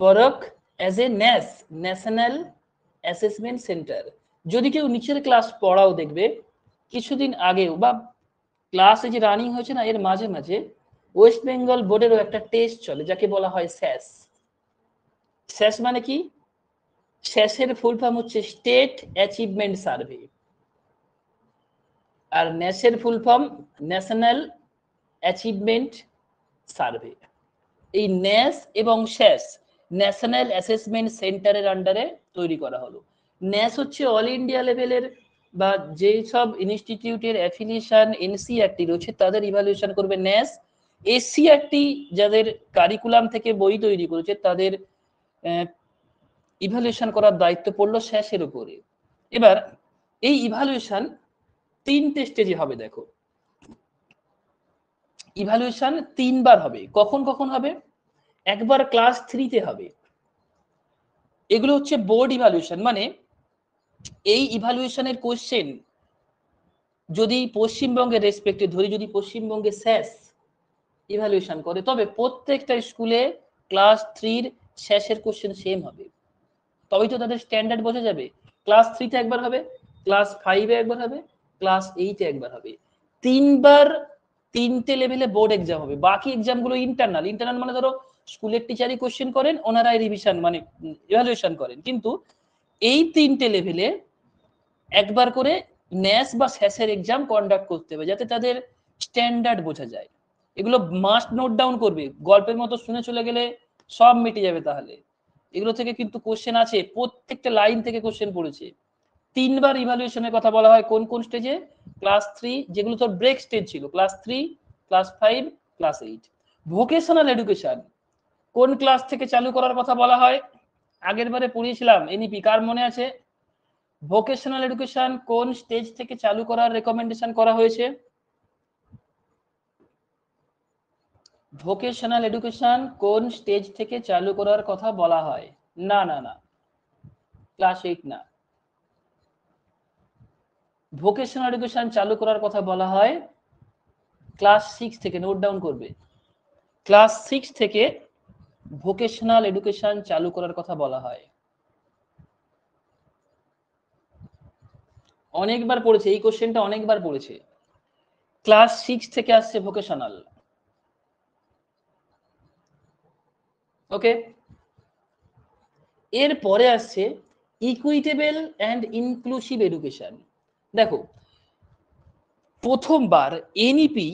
Parakh as a NAS national assessment centre যদি কেউ নিচের ক্লাস পড়াও দেখবে কিছুদিন আগেও বা ক্লাসে যে রানিং হয়েছে না এর মাঝে মাঝে ওয়েস্ট বেঙ্গল বোর্ডেরও একটা টেস্ট চলে যাকে বলা হয় স্যাস স্যাস মানে কি শেষের ফুল ফর্ম হচ্ছে স্টেট অ্যাচিভমেন্ট সার্ভে আর ন্যাসের full form national achievement survey এই ন্যাস এবং শেষ ন্যাশনাল অ্যাসেসমেন্ট সেন্টারের আন্ডারে তৈরি করা হলো ন্যাস হচ্ছে অল ইন্ডিয়া লেভেলের বা যে সব ইনস্টিটিউটের অ্যাফিলিয়েশন এনসিআরটি রয়েছে তাদের ইভালুয়েশন করবে ন্যাস এসসিআরটি যাদের কারিকুলাম থেকে বই তৈরি করেছে তাদের ইভ্যালুয়েশন করার দায়িত্ব পড়লো শেষের উপরে এবার এই ইভ্যালুয়েশন তিনটে স্টেজে হবে দেখো ইভ্যালুয়েশন তিনবার হবে কখন কখন হবে একবার ক্লাস থ্রিতে হবে এগুলো হচ্ছে বোর্ড ইভ্যালুয়েশন মানে এই ইভ্যালুয়েশনের কোশ্চেন যদি পশ্চিমবঙ্গের রেসপেক্টে ধরি যদি পশ্চিমবঙ্গে শেষ ইভ্যালুয়েশন করে তবে প্রত্যেকটা স্কুলে ক্লাস থ্রির শেষের কোশ্চেন সেম হবে তবেই তো তাদের স্ট্যান্ডার্ড বোঝা যাবে ক্লাস থ্রিতে একবার হবে ক্লাস ফাইভে একবার হবে ক্লাস এইটে একবার হবে তিনবার তিনটে লেভেলে বোর্ড এক্সাম হবে বাকি এক্সামগুলো ইন্টারনাল ইন্টারনাল মানে ধরো স্কুলের টিচারই কোশ্চেন করেন ওনারাই রিভিশন মানে ইভ্যালুয়েশন করেন কিন্তু এই তিনটে লেভেলে একবার করে ন্যাস বা স্যাসের এক্সাম কন্ডাক্ট করতে হবে যাতে তাদের স্ট্যান্ডার্ড বোঝা যায় এগুলো মাস্ট নোট ডাউন করবে গল্পের মতো শুনে চলে গেলে সব মিটে যাবে তাহলে এগুলো থেকে কিন্তু কোশ্চেন আছে প্রত্যেকটা লাইন থেকে কোশ্চেন পড়েছে তিনবার ইভালুয়েশনের কথা বলা হয় কোন কোন স্টেজে ক্লাস থ্রি যেগুলো তোর ব্রেক স্টেজ ছিল class three class five class eight vocational education কোন ক্লাস থেকে চালু করার কথা বলা হয় আগের বারে পড়িয়েছিলাম এনিপি কার মনে আছে ভোকেশনাল এডুকেশন কোন স্টেজ থেকে চালু করার রেকমেন্ডেশন করা হয়েছে ভোকেশনাল এডুকেশন কোন স্টেজ থেকে চালু করার কথা বলা হয় না না না ক্লাস এইট না ভোকেশনাল এডুকেশন চালু করার কথা বলা হয় ক্লাস সিক্স থেকে নোট ডাউন করবে ক্লাস সিক্স থেকে ভোকেশনাল এডুকেশন চালু করার কথা বলা হয় অনেকবার পড়েছে এই কোশ্চেনটা অনেকবার পড়েছে ক্লাস সিক্স থেকে আসছে ভোকেশনাল ওকে এর পরে আসছে ইকুইটেবল অ্যান্ড ইনক্লুসিভ এডুকেশন দেখো প্রথমবার এনইপি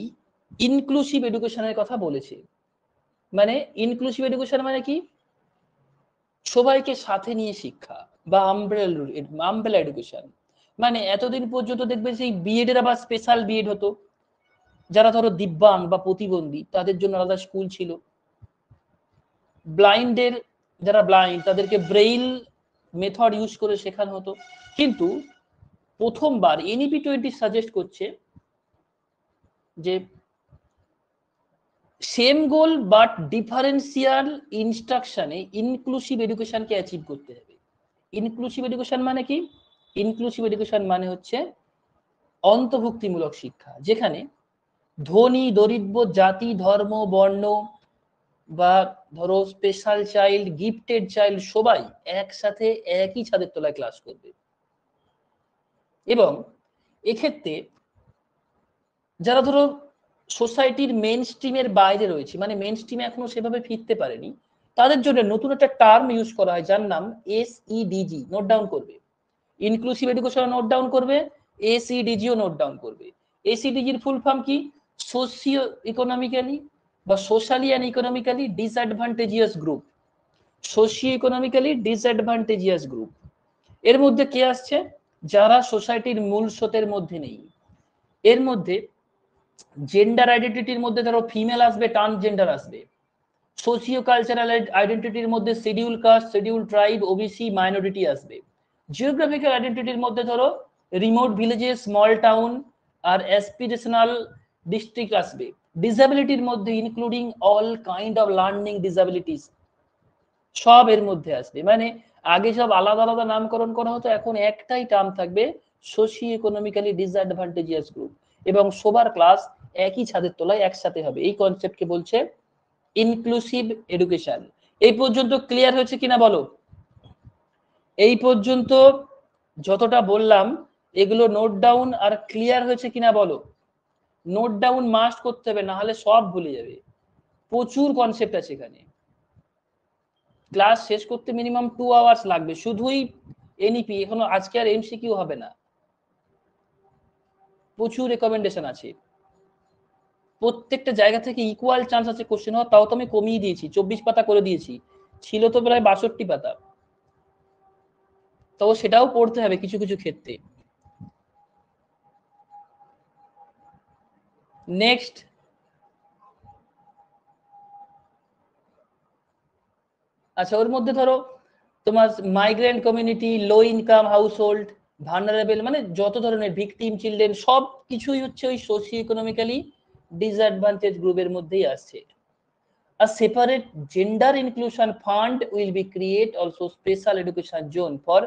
ইনক্লুসিভ এডুকেশনের কথা বলেছে মানে ইনক্লুসিভ এডুকেশন মানে কি সবাইকে সাথে নিয়ে শিক্ষা বা আমব্রেল আমব্রেলা এডুকেশন মানে এতদিন পর্যন্ত দেখবে সেই বিএড এর আবার স্পেশাল বিএড হতো যারা ধরো দিব্যাং বা প্রতিবন্ধী তাদের জন্য আলাদা স্কুল ছিল ব্লাইন্ডের যারা ব্লাইন্ড তাদেরকে ব্রেইল মেথড ইউজ করে শেখানো হতো কিন্তু প্রথমবার এনইপি টোয়েন্টি সাজেস্ট করছে যে সেম গোল বাট ডিফারেন্সিয়াল ইনস্ট্রাকশনে ইনক্লুসিভ এডুকেশনকে অ্যাচিভ করতে হবে ইনক্লুসিভ এডুকেশন মানে কি ইনক্লুসিভ এডুকেশন মানে হচ্ছে অন্তর্ভুক্তিমূলক শিক্ষা যেখানে ধনী দরিদ্র জাতি ধর্ম বর্ণ বা ধরো স্পেশাল চাইল্ড গিফটেড চাইল্ড সবাই একসাথে একই ছাদের তলায় ক্লাস করবে এবং এক্ষেত্রে যারা ধরো সোসাইটির মেন স্ট্রিমের বাইরে রয়েছে মানে মেন স্ট্রিমে এখনো সেভাবে ফিরতে পারেনি তাদের জন্য নতুন একটা টার্ম ইউজ করা হয় যার নাম এসইডিজি নোট ডাউন করবে ইনক্লুসিভ এডুকেশন নোট ডাউন করবে এসিডিজিও নোট ডাউন করবে এসিডিজির ফুল ফর্ম কি সোশিও ইকোনমিক্যালি বা socially and economically disadvantageous group socio economically disadvantageous group এর মধ্যে কে আসছে যারা সোসাইটির মূল স্রোতের মধ্যে নেই এর মধ্যে জেন্ডার আইডেন্টিটির মধ্যে ধরো ফিমেল আসবে টার্ন জেন্ডার আসবে সোশিও কালচারাল আইডেন্টিটির মধ্যে schedule caste schedule tribe OBC minority আসবে জিওগ্রাফিক্যাল আইডেন্টিটির মধ্যে ধরো রিমোট ভিলেজে স্মল টাউন আর অ্যাসপিরেশনাল ডিস্ট্রিক্ট আসবে ডিসেবিলিটির মধ্যে including all kind of learning disabilities সব এর মধ্যে আসবে মানে আগে সব আলাদা আলাদা নামকরণ করা হতো এখন একটাই টার্ম থাকবে সোশি ইকোনমিক্যালি ডিসঅ্যাডভান্টেজিয়াস গ্রুপ এবং সবার ক্লাস একই ছাদের তলায় একসাথে হবে এই কনসেপ্টকে বলছে ইনক্লুসিভ এডুকেশন এই পর্যন্ত ক্লিয়ার হয়েছে কিনা বলো এই পর্যন্ত যতটা বললাম এগুলো নোট ডাউন আর ক্লিয়ার হয়েছে কিনা বলো নোট ডাউন মাস্ট করতে হবে না হলে সব ভুলে যাবে প্রচুর কনসেপ্ট আছে এখানে ক্লাস শেষ করতে মিনিমাম টু আওয়ার্স লাগবে শুধুই এনইপি এখনো আজকে আর এমসিকিউ হবে না প্রচুর রেকমেন্ডেশন আছে প্রত্যেকটা জায়গা থেকে ইকুয়াল চান্স আছে কোশ্চেন হওয়া তাও তো আমি কমিয়ে দিয়েছি চব্বিশ পাতা করে দিয়েছি ছিল তো প্রায় বাষট্টি পাতা তো সেটাও পড়তে হবে কিছু কিছু ক্ষেত্রে নেক্সট আচ্ছা ওর মধ্যে ধরো তোমার migrant community low income household hold vulnerable মানে যত ধরনের ভিকটিম চিলড্রেন সব কিছুই হচ্ছে ওই সোশিও ইকোনমিক্যালি ডিসঅ্যাডভান্টেজ গ্রুপের মধ্যেই আসছে A separate gender inclusion fund will be create also special education zone for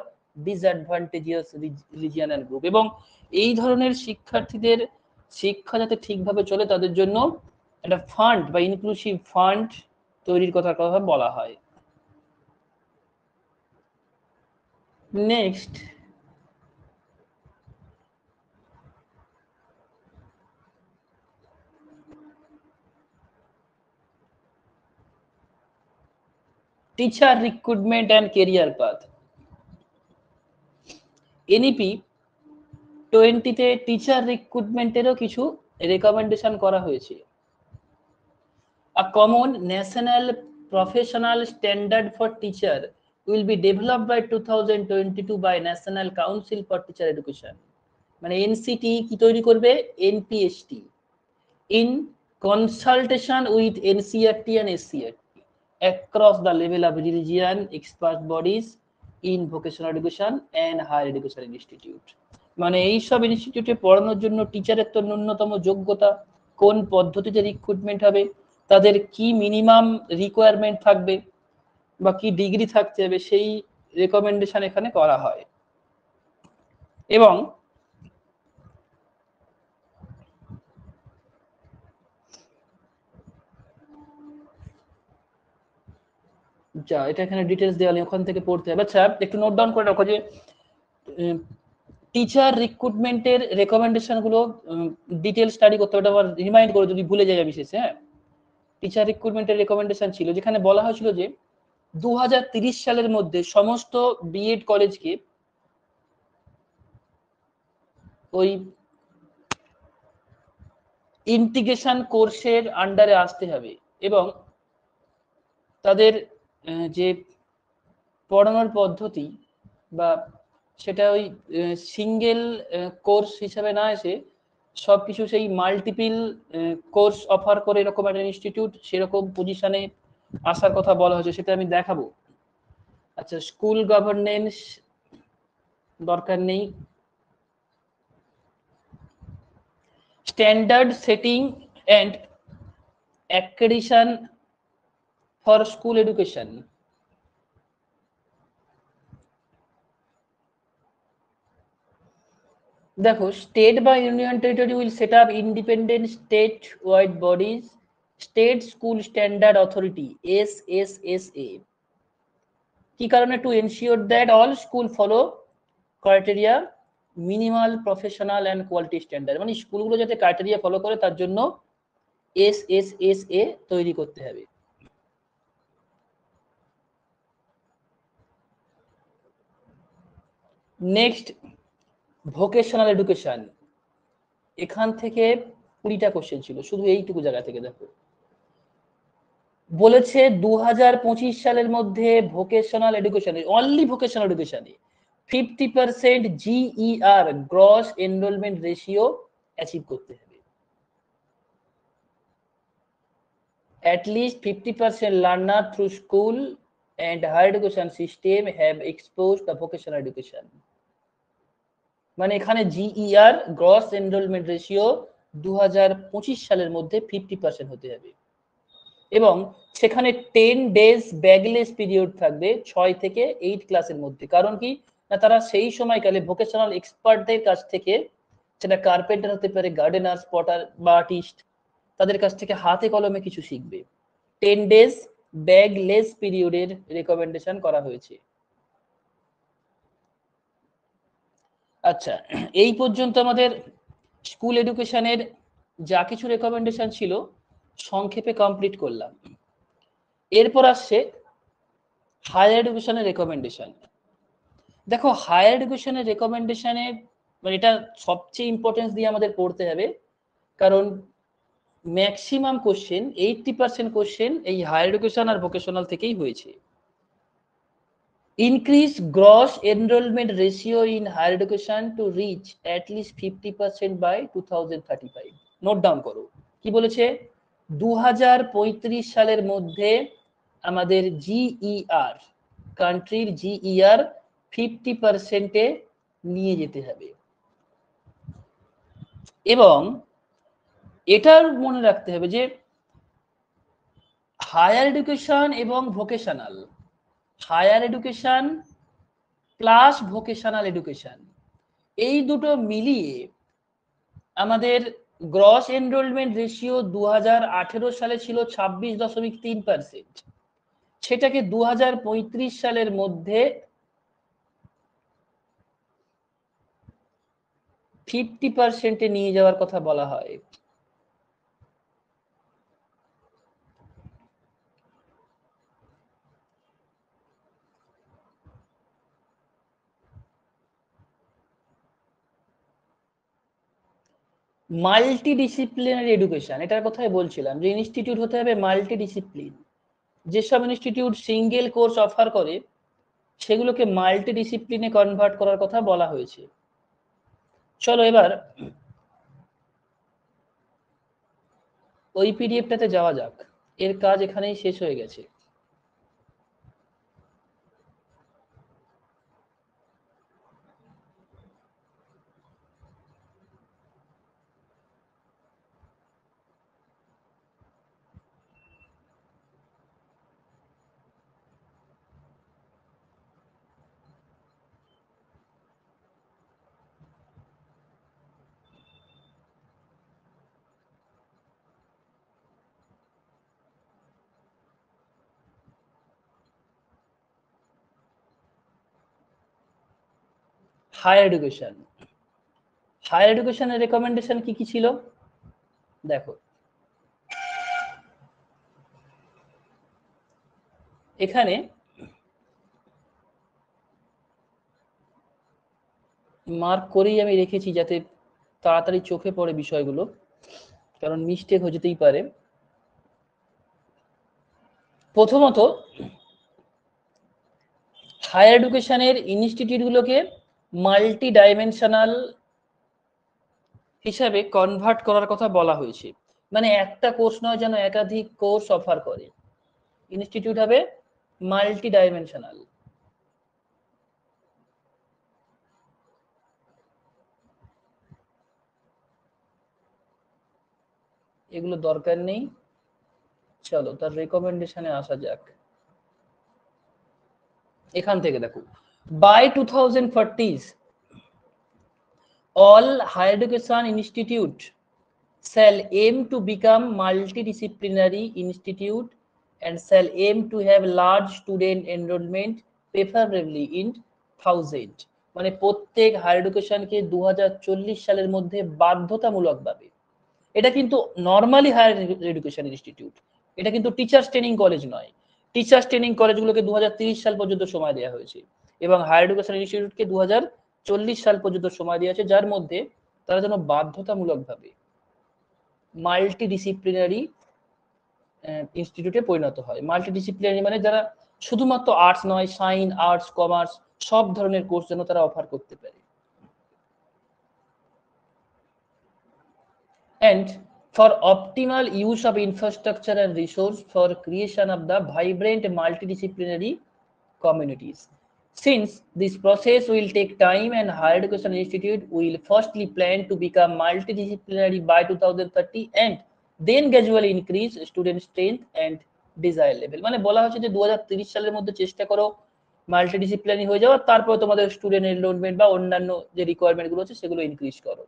disadvantageous region and group এবং এই ধরনের শিক্ষার্থীদের শিক্ষা যাতে ঠিকভাবে চলে তাদের জন্য একটা ফান্ড বা ইনক্লুসিভ ফান্ড তৈরির কথা কথা বলা হয় next teacher recruitment and career path NEP টোয়েন্টিতে টিচার রিক্রুটমেন্টেরও কিছু রেকমেন্ডেশন করা হয়েছিল a common national professional standard for teacher will be thousand by two by national council for teacher education মানে এনসিটি কি তৈরি করবে NPST in consultation with NCERT and SCERT across the level of region expert bodies in vocational education and higher education institute মানে এইসব ইনস্টিটিউটে পড়ানোর জন্য টিচারের তো ন্যূনতম যোগ্যতা কোন পদ্ধতিতে রিক্রুটমেন্ট হবে তাদের কি মিনিমাম রিকোয়ারমেন্ট থাকবে বা কি ডিগ্রি থাকতে হবে সেই রেকমেন্ডেশন এখানে করা হয় এবং যা এটা এখানে ডিটেলস দেওয়ালি ওখান থেকে পড়তে হবে আচ্ছা একটু নোট ডাউন করে রাখো যে টিচার রিক্রুটমেন্টের রেকমেন্ডেশন গুলো ডিটেল স্টাডি করতে হবে আবার রিমাইন্ড করে যদি ভুলে যাই আমি শেষে হ্যাঁ টিচার রিক্রুটমেন্টের রেকমেন্ডেশন ছিল যেখানে বলা হয়েছিল যে দু সালের মধ্যে সমস্ত বিএড কলেজকে ওই ইন্টিগ্রেশন কোর্সের আন্ডারে আসতে হবে এবং তাদের যে পড়ানোর পদ্ধতি বা সেটা ওই সিঙ্গেল কোর্স হিসাবে না এসে সব কিছু সেই মাল্টিপিল কোর্স অফার করে এরকম একটা ইনস্টিটিউট সেরকম পজিশনে আসার কথা বলা হয়েছে সেটা আমি দেখাবো আচ্ছা স্কুল গভর্নেন্স দরকার নেই standard setting and accreditation for school education দেখো স্টেট বা union territory will set up independent state wide bodies state school standard authority S S S A কি কারণে to ensure that all school follow criteria minimal professional and quality standard মানে স্কুলগুলো যাতে criteria follow করে তার জন্য S S S এ তৈরি করতে হবে নেক্সট ভোকেশনাল এডুকেশন এখান থেকে কুড়িটা কোশ্চেন ছিল শুধু এইটুকু জায়গা থেকে দেখো বলেছে দু সালের মধ্যে ভোকেশনাল এডুকেশন অনলি ভোকেশনাল এডুকেশনে fifty percent GER gross enrolment ratio achieve করতে হবে at least fifty percent learner through school and higher education system have expose the vocational education মানে এখানে জিইআর গ্রস এনরোলমেন্ট রেশিও দু সালের মধ্যে ফিফটি পার্সেন্ট হতে হবে এবং সেখানে টেন ডেজ ব্যাগলেস পিরিয়ড থাকবে ছয় থেকে এইট ক্লাসের মধ্যে কারণ কি না তারা সেই সময়কালে ভোকেশনাল এক্সপার্টদের কাছ থেকে সেটা কার্পেন্টার হতে পারে গার্ডেনার স্পটার বা আর্টিস্ট তাদের কাছ থেকে হাতে কলমে কিছু শিখবে টেন ডেজ ব্যাগলেস পিরিয়ডের রেকমেন্ডেশন করা হয়েছে আচ্ছা এই পর্যন্ত আমাদের স্কুল এডুকেশনের যা কিছু রেকমেন্ডেশন ছিল সংক্ষেপে কমপ্লিট করলাম এরপর আসছে হায়ার এডুকেশনের রেকমেন্ডেশন দেখো হায়ার এডুকেশনের রেকমেন্ডেশনের মানে এটা সবচেয়ে ইম্পর্টেন্স দিয়ে আমাদের পড়তে হবে কারণ maximum question eighty percent question এই হায়ার এডুকেশন আর ভোকেশনাল থেকেই হয়েছে increase gross enrollment ratio in higher education to reach at least 50% by 2035 note down করো কি বলেছে 2035 সালের মধ্যে আমাদের জিইআর কান্ট্রির জিইআর 50% এ নিয়ে যেতে হবে এবং এটার মনে রাখতে হবে যে হায়ার এডুকেশন এবং vocational higher education plus vocational education এই দুটো মিলিয়ে আমাদের গ্রস এনরোলমেন্ট রেশিও দু সালে ছিল ছাব্বিশ দশমিক তিন পার্সেন্ট সেটাকে দু সালের মধ্যে ফিফটি পার্সেন্টে নিয়ে যাওয়ার কথা বলা হয় মাল্টি ডিসিপ্লিনারি এডুকেশন এটার কথাই বলছিলাম যে ইনস্টিটিউট হতে হবে মাল্টি ডিসিপ্লিন যেসব ইনস্টিটিউট সিঙ্গেল কোর্স অফার করে সেগুলোকে মাল্টি ডিসিপ্লিনে কনভার্ট করার কথা বলা হয়েছে চলো এবার ওই পিডিএফটাতে যাওয়া যাক এর কাজ এখানেই শেষ হয়ে গেছে হায়ার এডুকেশন হায়ার এডুকেশনের রেকমেন্ডেশন কি কি ছিল দেখো এখানে মার্ক করেই আমি রেখেছি যাতে তাড়াতাড়ি চোখে পড়ে বিষয়গুলো কারণ মিস্টেক হয়ে যেতেই পারে প্রথমত হায়ার এডুকেশনের ইনস্টিটিউটগুলোকে মাল্টি ডাইমেনশনাল হিসাবে কনভার্ট করার কথা বলা হয়েছে মানে একটা কোর্স নয় যেন একাধিক কোর্স অফার করে ইনস্টিটিউট হবে মাল্টি ডাইমেনশনাল এগুলো দরকার নেই চলো তার রেকমেন্ডেশনে আসা যাক এখান থেকে দেখো by 2030s, all higher education institute shall aim to become multidisciplinary institute and shall aim to have large student enrollment preferably in thousand. মানে প্রত্যেক হায়ার এডুকেশনকে দু সালের মধ্যে বাধ্যতামূলকভাবে এটা কিন্তু নর্মালি হায়ার এডুকেশন ইনস্টিটিউট এটা কিন্তু টিচার্স ট্রেনিং কলেজ নয় টিচার্স ট্রেনিং কলেজগুলোকে দু সাল পর্যন্ত সময় দেওয়া হয়েছে এবং হায়ার এডুকেশন ইনস্টিটিউটকে দু সাল পর্যন্ত সময় দিয়েছে যার মধ্যে তারা যেন বাধ্যতামূলকভাবে মাল্টি ডিসিপ্লিনারি ইনস্টিটিউটে পরিণত হয় মাল্টি ডিসিপ্লিনারি মানে যারা শুধুমাত্র আর্টস নয় সাইন আর্টস কমার্স সব ধরনের কোর্স যেন তারা অফার করতে পারে and for optimal use of infrastructure and resource for creation of the vibrant multidisciplinary communities Since this process will take time and higher education institute will firstly plan to become multidisciplinary by 2030 and then gradually increase student strength and desire level মানে বলা হচ্ছে যে 2030 সালের মধ্যে চেষ্টা করো multidisciplinary হয়ে যাওয়ার তারপরে তোমাদের স্টুডেন্ট এনরোলমেন্ট বা অন্যান্য যে রিকোয়ারমেন্ট গুলো আছে সেগুলো ইনক্রিজ করো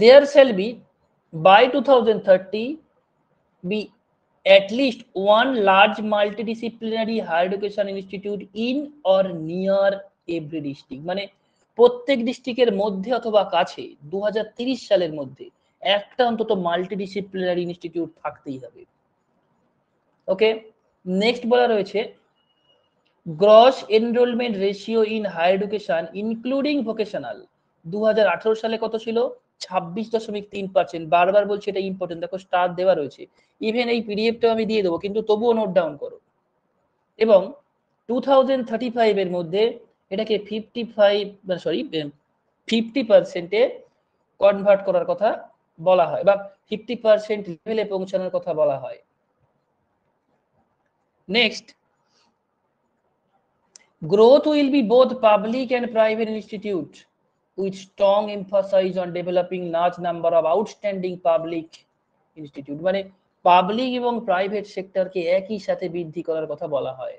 there shall be by two thousand at least one large multidisciplinary higher education institute in or near every district মানে প্রত্যেক ডিস্ট্রিক্টের মধ্যে অথবা কাছে দু সালের মধ্যে একটা অন্তত মাল্টিডিসিপ্লিনারি ইনস্টিটিউট থাকতেই হবে ওকে নেক্সট বলা রয়েছে gross enrolment ratio in higher education including vocational দু সালে কত ছিল ছাব্বিশ দশমিক তিন পার্সেন্ট বারবার বলছি এটা ইম্পর্টেন্ট দেখো স্টার দেওয়া রয়েছে ইভেন এই পিডিএফটাও আমি দিয়ে দেবো কিন্তু তবুও নোট ডাউন করো এবং টু থাউজেন্ড থার্টি ফাইভ এর মধ্যে এটাকে ফিফটি ফাইভ সরি ফিফটি পার্সেন্টে কনভার্ট করার কথা বলা হয় বা ফিফটি পার্সেন্ট লেভেলে পৌঁছানোর কথা বলা হয় next growth will be both public and private institute with strong emphasis on developing large number of outstanding public institute মানে পাবলিক এবং প্রাইভেট সেক্টরকে একই সাথে বৃদ্ধি করার কথা বলা হয়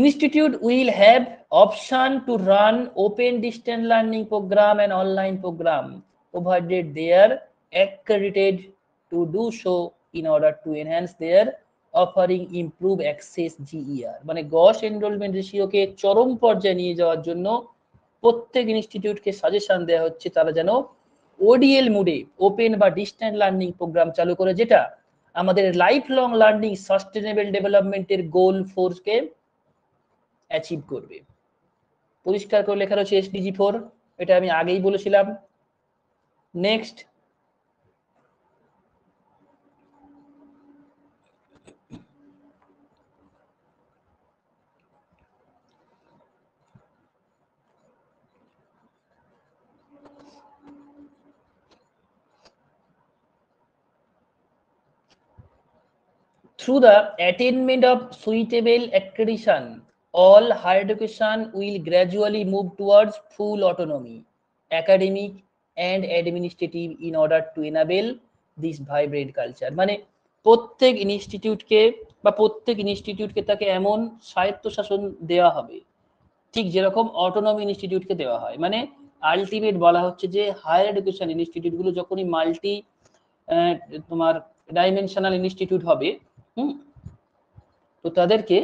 institute will have option to run open distance learning programme and online programme provided they are accredited to do so in order to enhance their offering improve access GER মানে গস এনরোলমেন্ট রেশিওকে চরম পর্যায়ে নিয়ে যাওয়ার জন্য প্রত্যেক ইনস্টিটিউটকে suggestion দেওয়া হচ্ছে তারা যেন ওডিএল মুডে ওপেন বা ডিস্ট্যান্ট লার্নিং প্রোগ্রাম চালু করে যেটা আমাদের লাইফ লং লার্নিং সাস্টেনেবল ডেভেলপমেন্টের গোল ফোরকে অ্যাচিভ করবে পরিষ্কার করে লেখা রয়েছে এসডিজি ফোর এটা আমি আগেই বলেছিলাম next through the attainment of suitable accreditation, all higher education will gradually move towards full autonomy, academic and administrative in order to enable this vibrant culture. মানে প্রত্যেক ইনস্টিটিউটকে বা প্রত্যেক ইনস্টিটিউটকে তাকে এমন স্বায়ত্তশাসন দেওয়া হবে ঠিক যেরকম অটোনমি ইনস্টিটিউটকে দেওয়া হয় মানে আলটিমেট বলা হচ্ছে যে হায়ার এডুকেশন ইনস্টিটিউটগুলো যখনই মাল্টি তোমার ডাইমেনশনাল ইনস্টিটিউট হবে তো তাদেরকে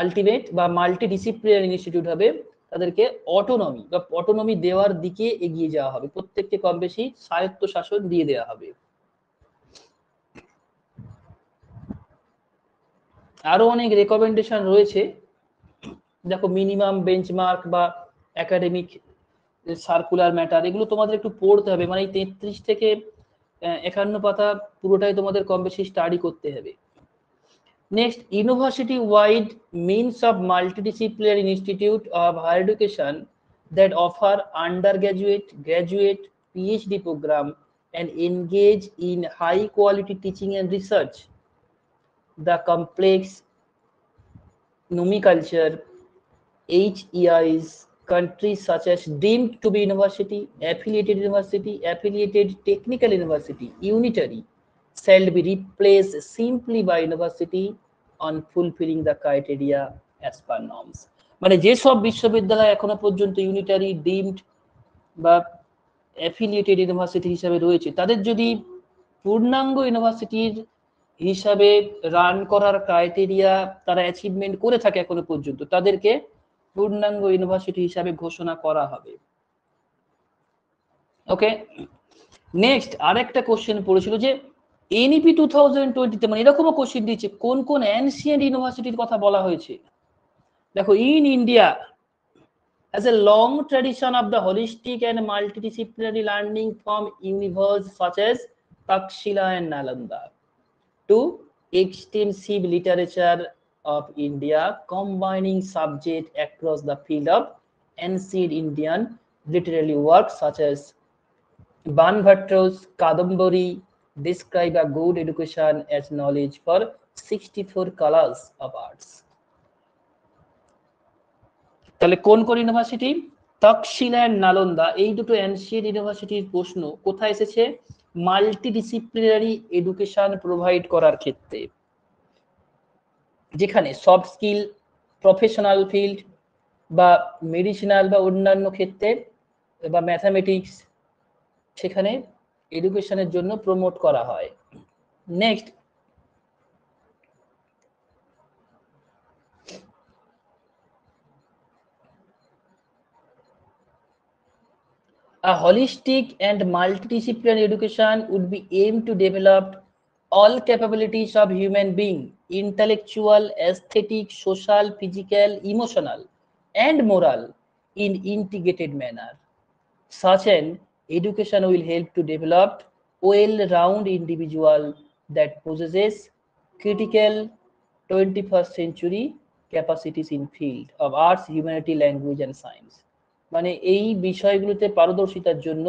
আলটিমেট বা মাল্টি ডিসিপ্লিনারি ইনস্টিটিউট হবে তাদেরকে অটোনমি বা অটোনমি দেওয়ার দিকে এগিয়ে যাওয়া হবে প্রত্যেককে কম বেশি স্বায়ত্ত শাসন দিয়ে দেওয়া হবে আরো অনেক রেকমেন্ডেশন রয়েছে দেখো মিনিমাম বেঞ্চমার্ক বা একাডেমিক সার্কুলার ম্যাটার এগুলো তোমাদের একটু পড়তে হবে মানে এই তেত্রিশ থেকে একান্ন পাতা পুরোটাই তোমাদের কম বেশি স্টাডি করতে হবে next university wide means of multidisciplinary institute of higher education that offer under graduate graduate PhD programme and engage in high quality teaching and research the complex নোমিকালচার H EIs countries such as deemed to be university, affiliated university, affiliated technical university, unitary, shall be replaced simply by university on fulfilling the criteria as per norms মানে যেসব বিশ্ববিদ্যালয় এখনো পর্যন্ত unitary deemed বা affiliated university হিসাবে রয়েছে তাদের যদি পূর্ণাঙ্গ ইউনিভার্সিটির হিসাবে রান করার ক্রাইটেরিয়া তারা অ্যাচিভমেন্ট করে থাকে এখনো পর্যন্ত তাদেরকে পূর্ণাঙ্গ ইউনিভার্সিটি হিসাবে ঘোষণা করা হবে ওকে নেক্সট আরেকটা কোশ্চেন পড়েছিল যে এনইপি টু থাউজেন্ড টোয়েন্টিতে মানে এরকমও কোশ্চেন দিয়েছে কোন কোন অ্যানসিয়েন্ট ইউনিভার্সিটির কথা বলা হয়েছে দেখো in India as a long tradition of the holistic and multidisciplinary learning from universe such as Takshashila and Nalanda to extensive literature of India, combining subject across the field of ancient Indian literary works such as Banbhatra's Kadambari describe a good education as knowledge for 64 colors of arts. তাহলে কোন কোন university তকশিলা and Nalanda এই দুটো এনসিএড ইউনিভার্সিটির প্রশ্ন কোথায় এসেছে multi disciplinary education provide করার ক্ষেত্রে যেখানে সফট স্কিল প্রফেশনাল ফিল্ড বা মেডিসিনাল বা অন্যান্য ক্ষেত্রে বা ম্যাথামেটিক্স সেখানে এডুকেশনের জন্য প্রমোট করা হয় next A holistic and multidisciplinary education would be aimed to develop all capabilities of human being intellectual, aesthetic, social, physical, emotional, and moral in integrated manner. Such an education will help to develop well-round individual that possesses critical 21st century capacities in field of arts, humanity, language and science. মানে এই বিষয়গুলোতে পারদর্শিতার জন্য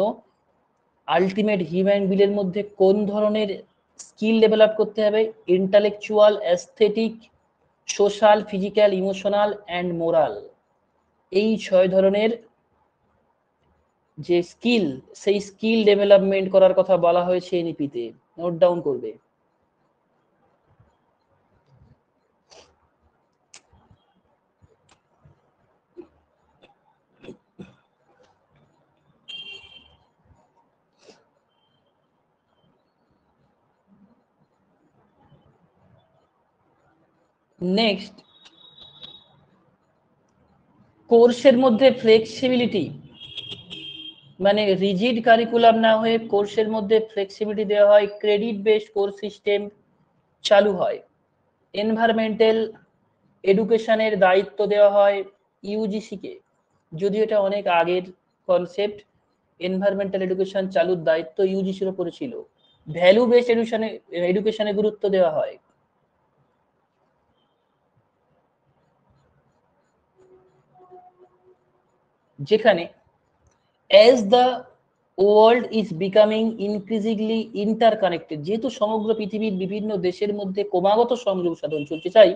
ultimate human বিলের মধ্যে কোন ধরনের skill develop করতে হবে intellectual aesthetic social physical emotional and moral এই ছয় ধরনের যে স্কিল সেই স্কিল ডেভেলপমেন্ট করার কথা বলা হয়েছে এনইপিতে নোট ডাউন করবে নেক্সট কোর্সের মধ্যে ফ্লেক্সিবিলিটি মানে রিজিড কারিকুলাম না হয়ে কোর্সের মধ্যে ফ্লেক্সিবিলিটি দেওয়া হয় ক্রেডিট বেসড কোর্স সিস্টেম চালু হয় এনভায়রনমেন্টাল এডুকেশনের দায়িত্ব দেওয়া হয় ইউজিসিকে যদিও এটা অনেক আগের কনসেপ্ট এনভায়রনমেন্টাল এডুকেশন চালুর দায়িত্ব ইউজিসির উপরে ছিল ভ্যালু বেসড এডুকেশনে এডুকেশনে গুরুত্ব দেওয়া হয় যেখানে as the world is becoming increasingly interconnected যেহেতু সমগ্র পৃথিবীর বিভিন্ন দেশের মধ্যে ক্রমাগত সংযোগ সাধন চলছে চাই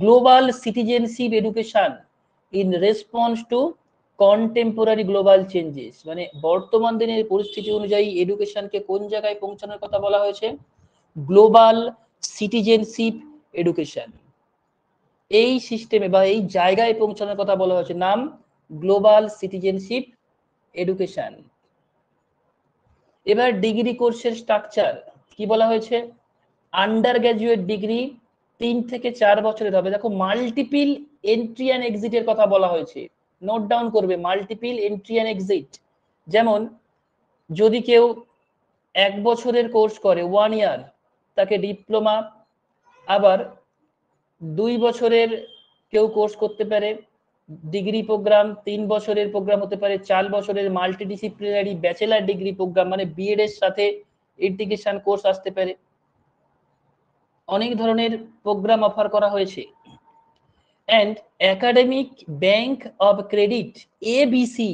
global citizenship education in response to contemporary global changes মানে বর্তমান দিনের পরিস্থিতি অনুযায়ী এডুকেশনকে কোন জায়গায় পৌঁছানোর কথা বলা হয়েছে গ্লোবাল সিটিজেনশিপ এডুকেশন এই সিস্টেমে বা এই জায়গায় পৌঁছানোর কথা বলা হয়েছে নাম গ্লোবাল সিটিজেনশিপ এডুকেশন এবার ডিগ্রি কোর্সের স্ট্রাকচার কি বলা হয়েছে আন্ডার গ্র্যাজুয়েট ডিগ্রি তিন থেকে চার বছরের হবে দেখো মাল্টিপিল এন্ট্রি অ্যান্ড এক্সিটের কথা বলা হয়েছে নোট ডাউন করবে মাল্টিপিল এন্ট্রি অ্যান্ড এক্সিট যেমন যদি কেউ এক বছরের কোর্স করে ওয়ান ইয়ার তাকে ডিপ্লোমা আবার দুই বছরের কেউ কোর্স করতে পারে ডিগ্রি প্রোগ্রাম তিন বছরের প্রোগ্রাম হতে পারে চার বছরের মাল্টিডিসিপ্লিনারি ব্যাচেলার ডিগ্রি প্রোগ্রাম মানে বিএড এর সাথে ইন্টিগ্রেশন কোর্স আসতে পারে অনেক ধরনের প্রোগ্রাম অফার করা হয়েছে and academic bank of credit A B C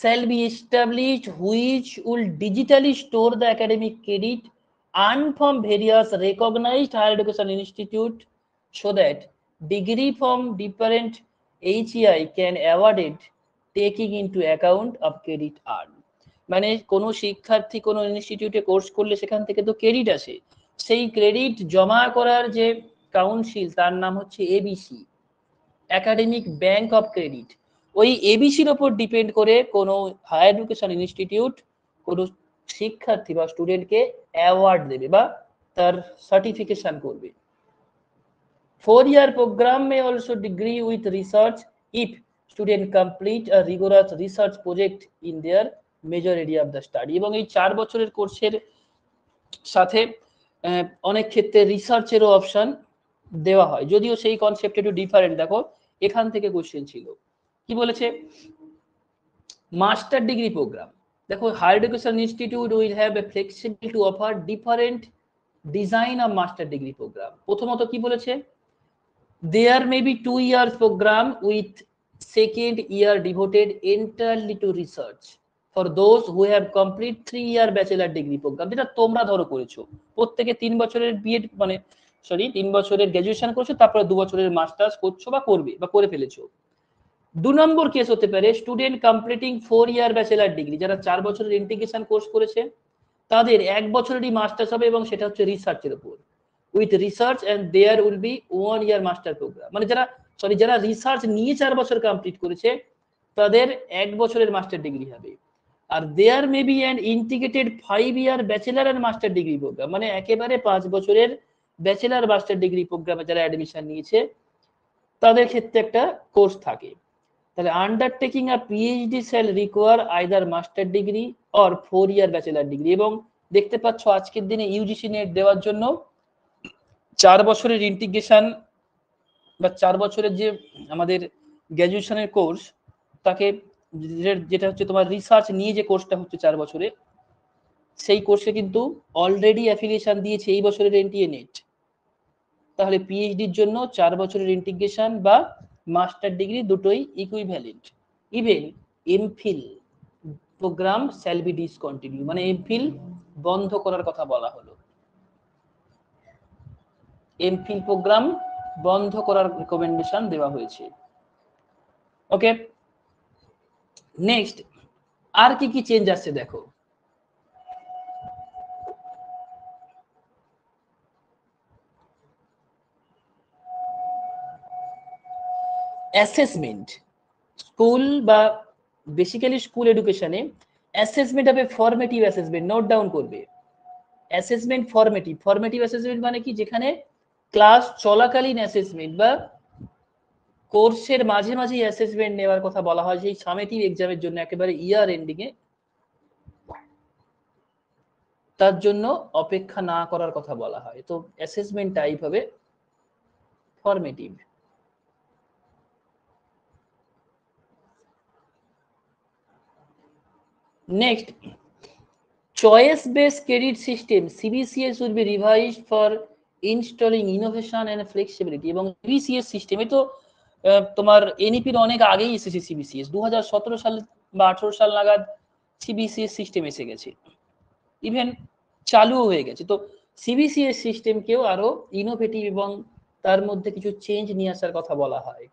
shall be establish which will digitally store the academic credit আন from various recognised higher education institute so that degree from different HEI can awarded taking into account of credit earn মানে কোনো শিক্ষার্থী কোনো ইনস্টিটিউটে course করলে সেখান থেকে তো ক্রেডিট আসে সেই ক্রেডিট জমা করার যে কাউন্সিল তার নাম হচ্ছে ABC academic bank of credit ওই এবিসির ওপর ডিপেন্ড করে কোনো হায়ার এডুকেশন ইনস্টিটিউট কোনো শিক্ষার্থী বা স্টুডেন্টকে অ্যাওয়ার্ড দেবে বা তার সার্টিফিকেশন করবে Four-year program may also degree with research if student complete a rigorous research project in their major area of the study এবং এই চার বছরের কোর্সের সাথে অনেক ক্ষেত্রে রিসার্চেরও অপশন দেওয়া হয় যদিও সেই কনসেপ্ট একটু ডিফারেন্ট দেখো এখান থেকে কোশ্চেন ছিল কি বলেছে মাস্টার ডিগ্রি প্রোগ্রাম দেখো higher education institute will have a flexible to offer different design of master degree program প্রথমত কি বলেছে There may be two years program with second year devoted entirely to research for those who have complete three year bachelor degree program যেটা তোমরা ধরো করেছো প্রত্যেকে তিন বছরের বিএড মানে সরি তিন বছরের গ্র্যাজুয়েশন করছো তারপরে দু বছরের মাস্টার্স করছো বা করবে বা করে ফেলেছো দু নম্বর কেস হতে পারে student completing four year bachelor degree যারা চার বছরের ইন্টিগ্রেশন কোর্স করেছে তাদের এক বছরেরই মাস্টার্স হবে এবং সেটা হচ্ছে রিসার্চের উপর with research and there will be one year master program মানে যারা সরি যারা রিসার্চ নিয়ে চার বছর কমপ্লিট করেছে তাদের এক বছরের মাস্টার ডিগ্রি হবে আর there may be and integrated five year bachelor and master degree programme মানে একেবারে পাঁচ বছরের ব্যাচেলার মাস্টার ডিগ্রি প্রোগ্রামে যারা অ্যাডমিশন নিয়েছে তাদের ক্ষেত্রে একটা কোর্স থাকে তাহলে undertaking a PhD shall require either master degree or four year bachelor degree এবং দেখতে পাচ্ছ আজকের দিনে ইউজিসি নেট দেওয়ার জন্য চার বছরের ইন্টিগ্রেশন বা চার বছরের যে আমাদের গ্র্যাজুয়েশনের কোর্স তাকে যেটা হচ্ছে তোমার রিসার্চ নিয়ে যে কোর্সটা হচ্ছে চার বছরে সেই কোর্সে কিন্তু অলরেডি অ্যাফিলিয়েশন দিয়েছে এই বছরের এনটিএ নেট e তাহলে পিএইচডির জন্য চার বছরের ইন্টিগ্রেশন বা মাস্টার ডিগ্রি দুটোই equivalent even MPhil program shall be discontinue মানে এমফিল বন্ধ করার কথা বলা হলো এমফিল প্রোগ্রাম বন্ধ করার রিকমেন্ডেশন দেওয়া হয়েছে ওকে নেক্সট আর কি কি চেঞ্জ আসছে দেখো অ্যাসেসমেন্ট স্কুল বা বেসিক্যালি স্কুল এডুকেশনে অ্যাসেসমেন্ট হবে ফর্মেটিভ অ্যাসেসমেন্ট নোট ডাউন করবে অ্যাসেসমেন্ট ফর্মেটিভ ফর্মেটিভ অ্যাসেসমেন্ট মানে কি যেখানে ক্লাস চলাকালীন অ্যাসেসমেন্ট বা কোর্সের মাঝে মাঝে অ্যাসেসমেন্ট নেওয়ার কথা বলা হয় সেই সামেটিভ এক্সামের জন্য একেবারে ইয়ার এন্ডিং এ তার জন্য অপেক্ষা না করার কথা বলা হয় তো অ্যাসেসমেন্ট টাইপ হবে formative next choice base credit system CBCS will be revised for installing innovation and flexibility এবং সিবিসিএস সিস্টেমে তো তোমার এনইপির অনেক আগেই এসেছে সিবিসিএস দু সাল বা আঠেরো সাল নাগাদ সিবিসিএস সিস্টেম এসে গেছে ইভেন চালুও হয়ে গেছে তো সিবিসিএস সিস্টেমকেও আরো ইনোভেটিভ এবং তার মধ্যে কিছু চেঞ্জ নিয়ে আসার কথা বলা হয়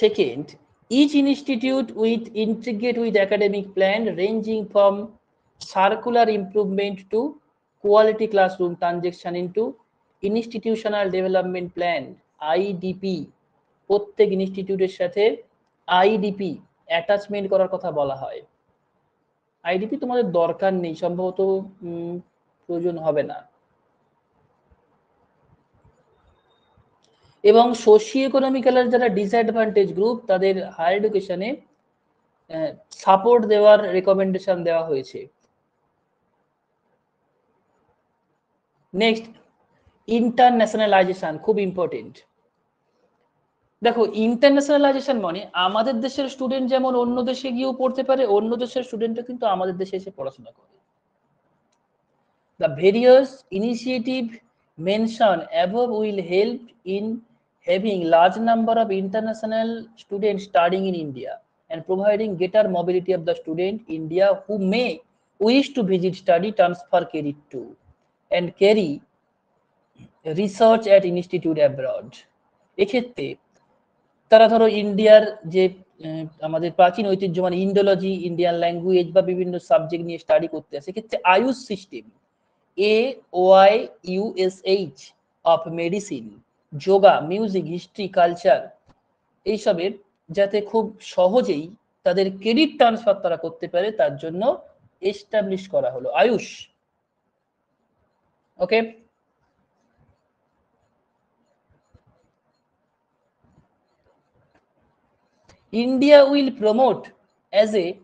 second each institute with integrate with academic plan ranging from circular improvement to quality classroom transaction into institutional development plan IDP প্রত্যেক ইনস্টিটিউটের সাথে আইডিপি অ্যাটাচমেন্ট করার কথা বলা হয় আইডিপি তোমাদের দরকার নেই সম্ভবত প্রয়োজন হবে না এবং সোশিও ইকোনমিক্যালের যারা ডিসঅ্যাডভান্টেজ গ্রুপ তাদের হায়ার এডুকেশনে সাপোর্ট দেওয়ার রেকমেন্ডেশন দেওয়া হয়েছে নেক্সট ইন্টারন্যাশনালাইজেশন খুব ইম্পর্টেন্ট দেখো ইন্টারন্যাশনালাইজেশন মানে আমাদের দেশের স্টুডেন্ট যেমন অন্য দেশে গিয়েও পড়তে পারে অন্য দেশের স্টুডেন্টও কিন্তু আমাদের দেশে এসে পড়াশোনা করে the various initiative mention above will help in having large number of international student studying in India and providing greater mobility of the student India who may wish to visit study transfer credit to and carry research at institute abroad এক্ষেত্রে তারা ধরো ইন্ডিয়ার যে আমাদের প্রাচীন ঐতিহ্যমান ইন্ডোলজি Indian language বা বিভিন্ন subject নিয়ে স্টাডি করতে আসে ক্ষেত্রে AYUSH system A Y H of medicine yoga music history culture এইসবের যাতে খুব সহজেই তাদের ক্রেডিট ট্রান্সফার তারা করতে পারে তার জন্য এস্টাবলিশ করা হলো Ayush Okay. India will promote as a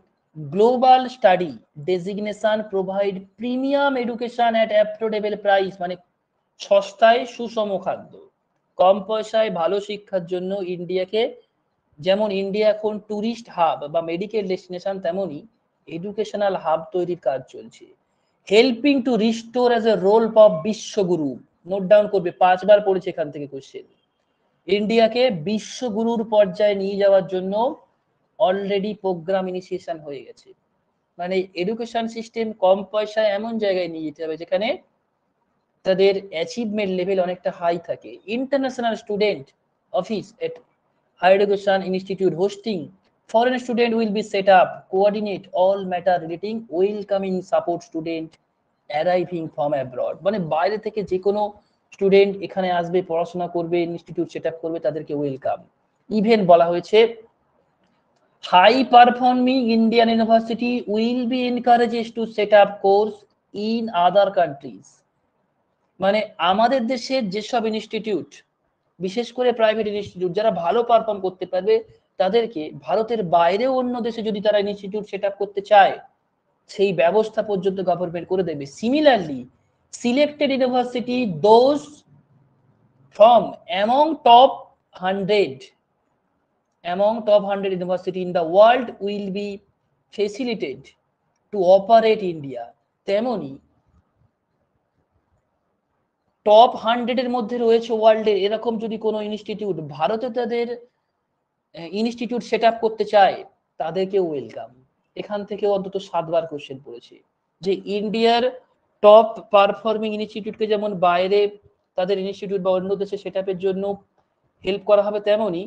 global study designation provide premium education at affordable price মানে সস্তায় সুষম খাদ্য কম পয়সায় ভালো শিক্ষার জন্য ইন্ডিয়াকে যেমন ইন্ডিয়া এখন টুরিস্ট হাব বা মেডিকেল ডেস্টিনেশন তেমনই এডুকেশনাল হাব তৈরির কাজ চলছে helping to restore as a role of Vishwaguru note down করবে পাঁচবার পড়েছে এখান থেকে কোশ্চেন ইন্ডিয়াকে বিশ্বগুরুর পর্যায়ে নিয়ে যাওয়ার জন্য অলরেডি প্রোগ্রাম ইনিশিয়েশন হয়ে গেছে মানে এডুকেশন সিস্টেম কম পয়সায় এমন জায়গায় নিয়ে যেতে হবে যেখানে তাদের অ্যাচিভমেন্ট লেভেল অনেকটা হাই থাকে international student office at higher education institute hosting Foreign student will be set up, coordinate all matter relating welcoming support student arriving from abroad মানে বাইরে থেকে যে কোনো স্টুডেন্ট এখানে আসবে পড়াশোনা করবে ইনস্টিটিউট সেটআপ করবে তাদেরকে ওয়েলকাম ইভেন বলা হয়েছে high performing Indian university will be encourages to set up course in other countries মানে আমাদের দেশের যেসব ইনস্টিটিউট বিশেষ করে প্রাইভেট ইনস্টিটিউট যারা ভালো পারফর্ম করতে পারবে তাদেরকে ভারতের বাইরে অন্য দেশে যদি তারা ইনস্টিটিউট সেট করতে চায় সেই ব্যবস্থা পর্যন্ত গভর্নমেন্ট করে দেবে similarly selected university those from among top hundred among top hundred university in the world will be facilitated to operate India তেমনি টপ হান্ড্রেডের মধ্যে রয়েছে ওয়ার্ল্ডের এরকম যদি কোনো ইনস্টিটিউট ভারতে তাদের ইনস্টিটিউট সেট আপ করতে চায় তাদেরকে ওয়েলকাম এখান থেকে অন্তত সাতবার কোশ্চেন পড়েছি যে ইন্ডিয়ার টপ পারফর্মিং ইনস্টিটিউটকে যেমন বাইরে তাদের ইনস্টিটিউট বা অন্য দেশে সেট আপের জন্য হেল্প করা হবে তেমনই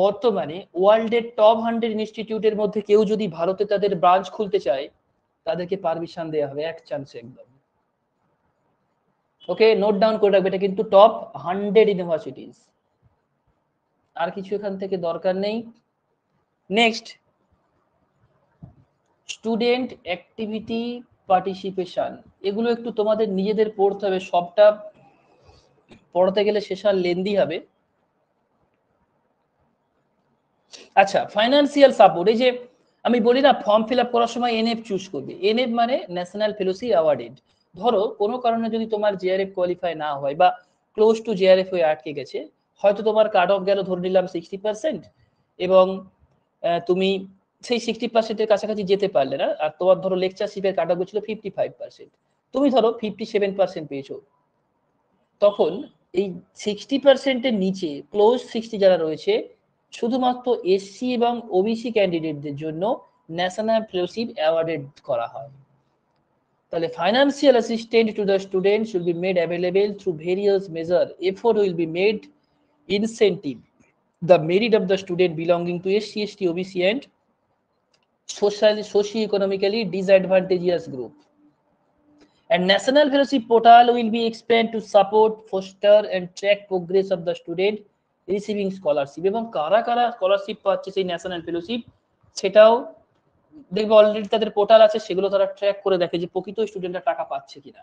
বর্তমানে ওয়ার্ল্ডের টপ হান্ড্রেড ইনস্টিটিউটের মধ্যে কেউ যদি ভারতে তাদের ব্রাঞ্চ খুলতে চায় তাদেরকে পারমিশন দেওয়া হবে এক চান্স একদম ওকে নোট ডাউন করে রাখবে এটা কিন্তু টপ হান্ড্রেড ইউনিভার্সিটিস আর কিছু এখান থেকে দরকার নেই নেক্সট স্টুডেন্ট অ্যাক্টিভিটি পার্টিসিপেশন এগুলো একটু তোমাদের নিজেদের পড়তে হবে সবটা পড়াতে গেলে শেষ আর লেন্দি হবে আচ্ছা ফাইন্যান্সিয়াল সাপোর্ট এই যে আমি বলি না ফর্ম ফিল আপ করার সময় এনএফ চুজ করবে এনএফ মানে ন্যাশনাল ফেলোসি অ্যাওয়ার্ডেড ধরো কোনো কারণে যদি তোমার জেআরএফ কোয়ালিফাই না হয় বা ক্লোজ টু জেআরএফ হয়ে আটকে গেছে হয়তো তোমার কাট অফ গেল ধরে নিলাম সিক্সটি পার্সেন্ট এবং তুমি সেই সিক্সটি পার্সেন্টের কাছাকাছি যেতে পারলে না আর তোমার ধরো লেকচারশিপের কাট অফ ছিল ফিফটি ফাইভ পার্সেন্ট তুমি ধরো ফিফটি সেভেন পার্সেন্ট পেয়েছো তখন এই সিক্সটি পার্সেন্টের নিচে ক্লোজ সিক্সটি যারা রয়েছে শুধুমাত্র এসসি এবং ওবিসি ক্যান্ডিডেটদের জন্য ন্যাশনাল ফেলোশিপ অ্যাওয়ার্ডেড করা হয় তাহলে financial assistant to the student should be made available through various measure effort will be made incentive the merit of the student belonging to SC, ST, OBC and socially, socio-economically disadvantageous group. And National Fellowship Portal will be expanded to support, foster and track progress of the student receiving scholarship এবং কারা কারা scholarship পাচ্ছে সেই national fellowship সেটাও দেখবে already তাদের portal আছে সেগুলো তারা ট্র্যাক করে দেখে যে প্রকৃত স্টুডেন্টরা টাকা পাচ্ছে কিনা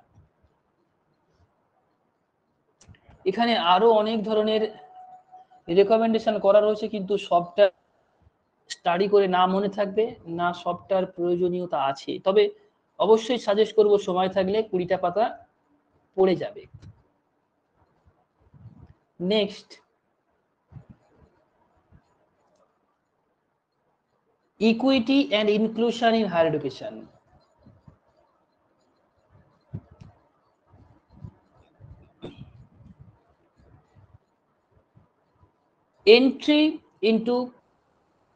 এখানে আরো অনেক ধরনের রেকমেন্ডেশন করা রয়েছে কিন্তু সবটা স্টাডি করে না মনে থাকবে না সবটার প্রয়োজনীয়তা আছে তবে অবশ্যই সাজেস্ট করব সময় থাকলে কুড়িটা পাতা পড়ে যাবে next equity and inclusion in higher education entry into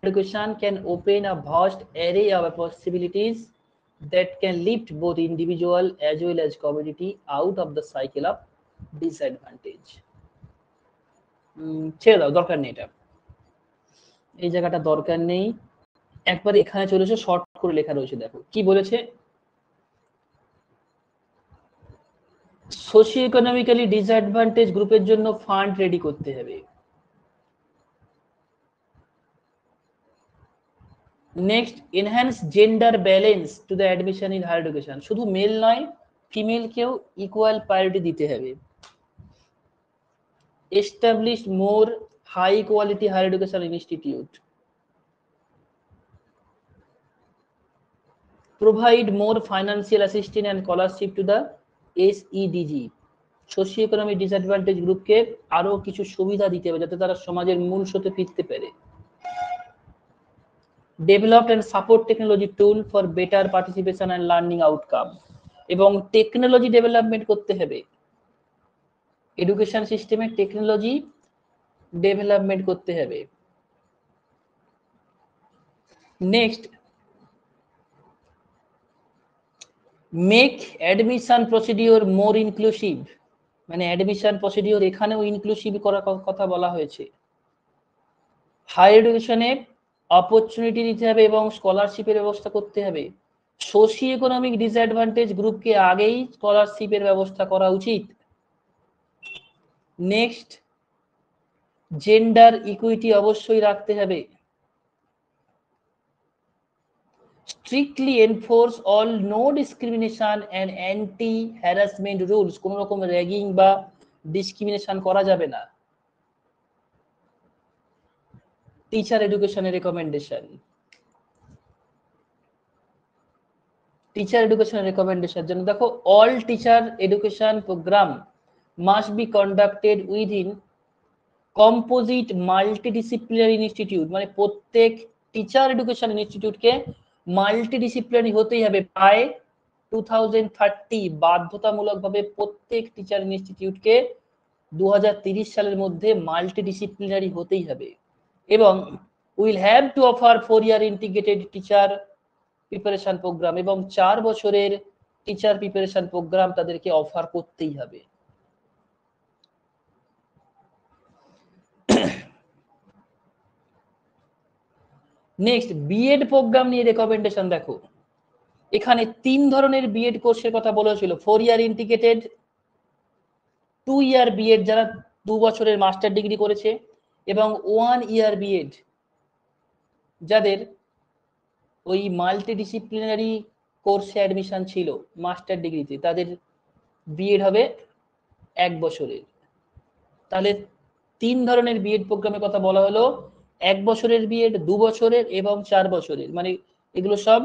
education can open a vast array of possibilities that can lift both individual as well as community out of the cycle of disadvantage ছেড়ে দাও দরকার নেই এটা এই জায়গাটা দরকার নেই একবার এখানে চলেছে শর্ট করে লেখা রয়েছে দেখো কি বলেছে সোশিও ইকোনমিক্যালি ডিসঅ্যাডভান্টেজ গ্রুপের জন্য ফান্ড রেডি করতে হবে next enhance gender balance to the admission in higher education শুধু মেল নয় ফিমেলকেও ইকুয়াল প্রায়োরিটি দিতে হবে established more high quality higher education institute provide more financial assistance and scholarship to the SEDG socio economic disadvantage গ্রুপকে আরো কিছু সুবিধা দিতে হবে যাতে তারা সমাজের মূল স্রোতে ফিরতে পারে developed and support technology tool for better participation and learning outcome এবং টেকনোলজি ডেভেলপমেন্ট করতে হবে এডুকেশন সিস্টেমে টেকনোলজি ডেভেলপমেন্ট করতে হবে next make admission procedure more inclusive মানে অ্যাডমিশন প্রসিডিওর এখানেও ইনক্লুসিভ করার কথা বলা হয়েছে হায়ার এডুকেশনে অপরচুনিটি নিতে হবে এবং স্কলারশিপের ব্যবস্থা করতে হবে সোশি ইকোনমিক ডিসঅ্যাডভান্টেজ গ্রুপকে আগেই স্কলারশিপের ব্যবস্থা করা উচিত নেক্সট জেন্ডার ইকুইটি অবশ্যই রাখতে হবে strictly enforce all no discrimination and anti harassment rules কোনো রকম র্যাগিং বা ডিসক্রিমিনেশন করা যাবে না টিচার এডুকেশনের রেকমেন্ডেশন টিচার এডুকেশন রেকমেন্ডেশন জন্য দেখো all teacher education program must be conducted with in composite multidisciplinary institute মানে প্রত্যেক টিচার এডুকেশন ইনস্টিটিউটকে মাল্টিডিসিপ্লিনারি হতেই হবে প্রায় টু থাউজেন্ড থার্টি বাধ্যতামূলকভাবে প্রত্যেক টিচার ইনস্টিটিউটকে দু সালের মধ্যে মাল্টিডিসিপ্লিনারি হতেই হবে এবং will have to offer four year integrated teacher preparation program এবং চার বছরের টিচার প্রিপারেশন প্রোগ্রাম তাদেরকে অফার করতেই হবে নেক্সট বিএড প্রোগ্রাম নিয়ে রেকমেন্ডেশন দেখো এখানে তিন ধরনের বিএড কোর্সের কথা বলা হয়েছিল four year integrated two year BEd যারা দু বছরের মাস্টার ডিগ্রি করেছে এবং ওয়ান ইয়ার বিএড যাদের ওই মাল্টি ডিসিপ্লিনারি কোর্সে অ্যাডমিশন ছিল মাস্টার ডিগ্রিতে তাদের বিএড হবে এক বছরের তাহলে তিন ধরনের বিএড প্রোগ্রামের কথা বলা হলো এক বছরের বিএড দু বছরের এবং চার বছরের মানে এগুলো সব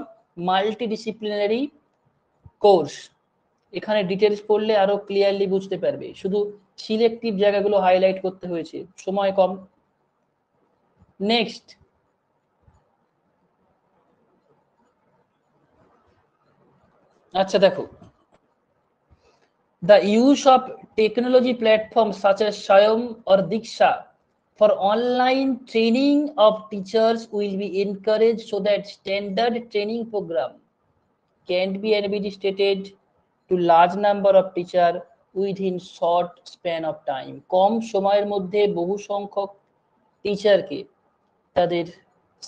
মাল্টি ডিসিপ্লিনারি কোর্স এখানে ডিটেলস পড়লে আরো ক্লিয়ারলি বুঝতে পারবে শুধু সিলেক্টিভ জায়গাগুলো হাইলাইট করতে হয়েছে সময় কম নেক্সট আচ্ছা দেখো the use of technology platforms such as Shayam or Diksha for online training of teachers will be encouraged so that standard training program can be administrated to large number of teacher within short span of time কম সময়ের মধ্যে বহু সংখ্যক টিচারকে তাদের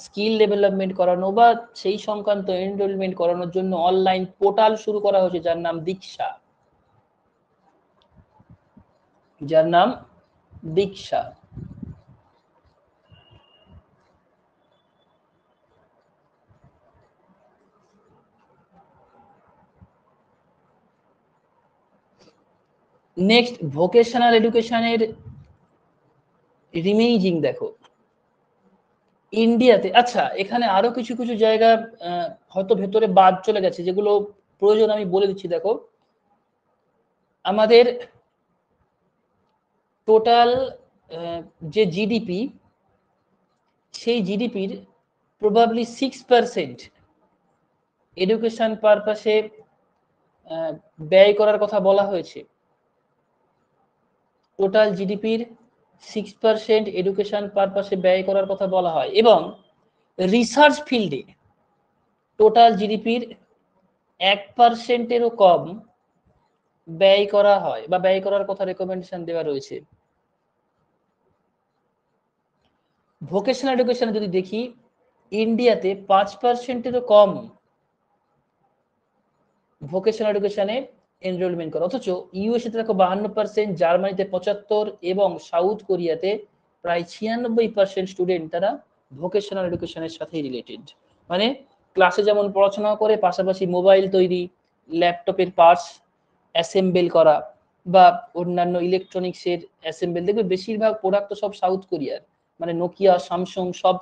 skill development করানো বা সেই সংক্রান্ত এনরোলমেন্ট করানোর জন্য অনলাইন পোর্টাল শুরু করা হয়েছে যার নাম দীক্ষা যার নাম দীক্ষা নেক্সট ভোকেশনাল এডুকেশনের রিমেইজিং দেখো ইন্ডিয়াতে আচ্ছা এখানে আরো কিছু কিছু জায়গা হয়তো ভেতরে বাদ চলে গেছে যেগুলো প্রয়োজন আমি বলে দিচ্ছি দেখো আমাদের টোটাল যে জিডিপি সেই জিডিপির প্রবাবলি সিক্স পারসেন্ট এডুকেশন পারপাসে ব্যয় করার কথা বলা হয়েছে টোটাল জিডিপির সিক্স পার্সেন্ট এডুকেশন পারপাসে ব্যয় করার কথা বলা হয় এবং রিসার্চ ফিল্ডে টোটাল জিডিপির এক পার্সেন্টেরও কম ব্যয় করা হয় বা ব্যয় করার কথা রেকমেন্ডেশন দেওয়া রয়েছে ভোকেশনাল এডুকেশন যদি দেখি ইন্ডিয়াতে পাঁচ পার্সেন্টেরও কম ভোকেশনাল এডুকেশনে এনরোলমেন্ট করে অথচ ইউএসএতে দেখো বাহান্ন পার্সেন্ট জার্মানিতে পঁচাত্তর এবং সাউথ কোরিয়াতে প্রায় ছিয়ানব্বই পার্সেন্ট স্টুডেন্ট তারা ভোকেশনাল এডুকেশনের সাথে রিলেটেড মানে ক্লাসে যেমন পড়াশোনা করে পাশাপাশি মোবাইল তৈরি ল্যাপটপের পার্টস অ্যাসেম্বল করা বা অন্যান্য ইলেকট্রনিক্সের অ্যাসেম্বল দেখবে বেশিরভাগ প্রোডাক্ট তো সব সাউথ কোরিয়ার মানে নোকিয়া স্যামসং সব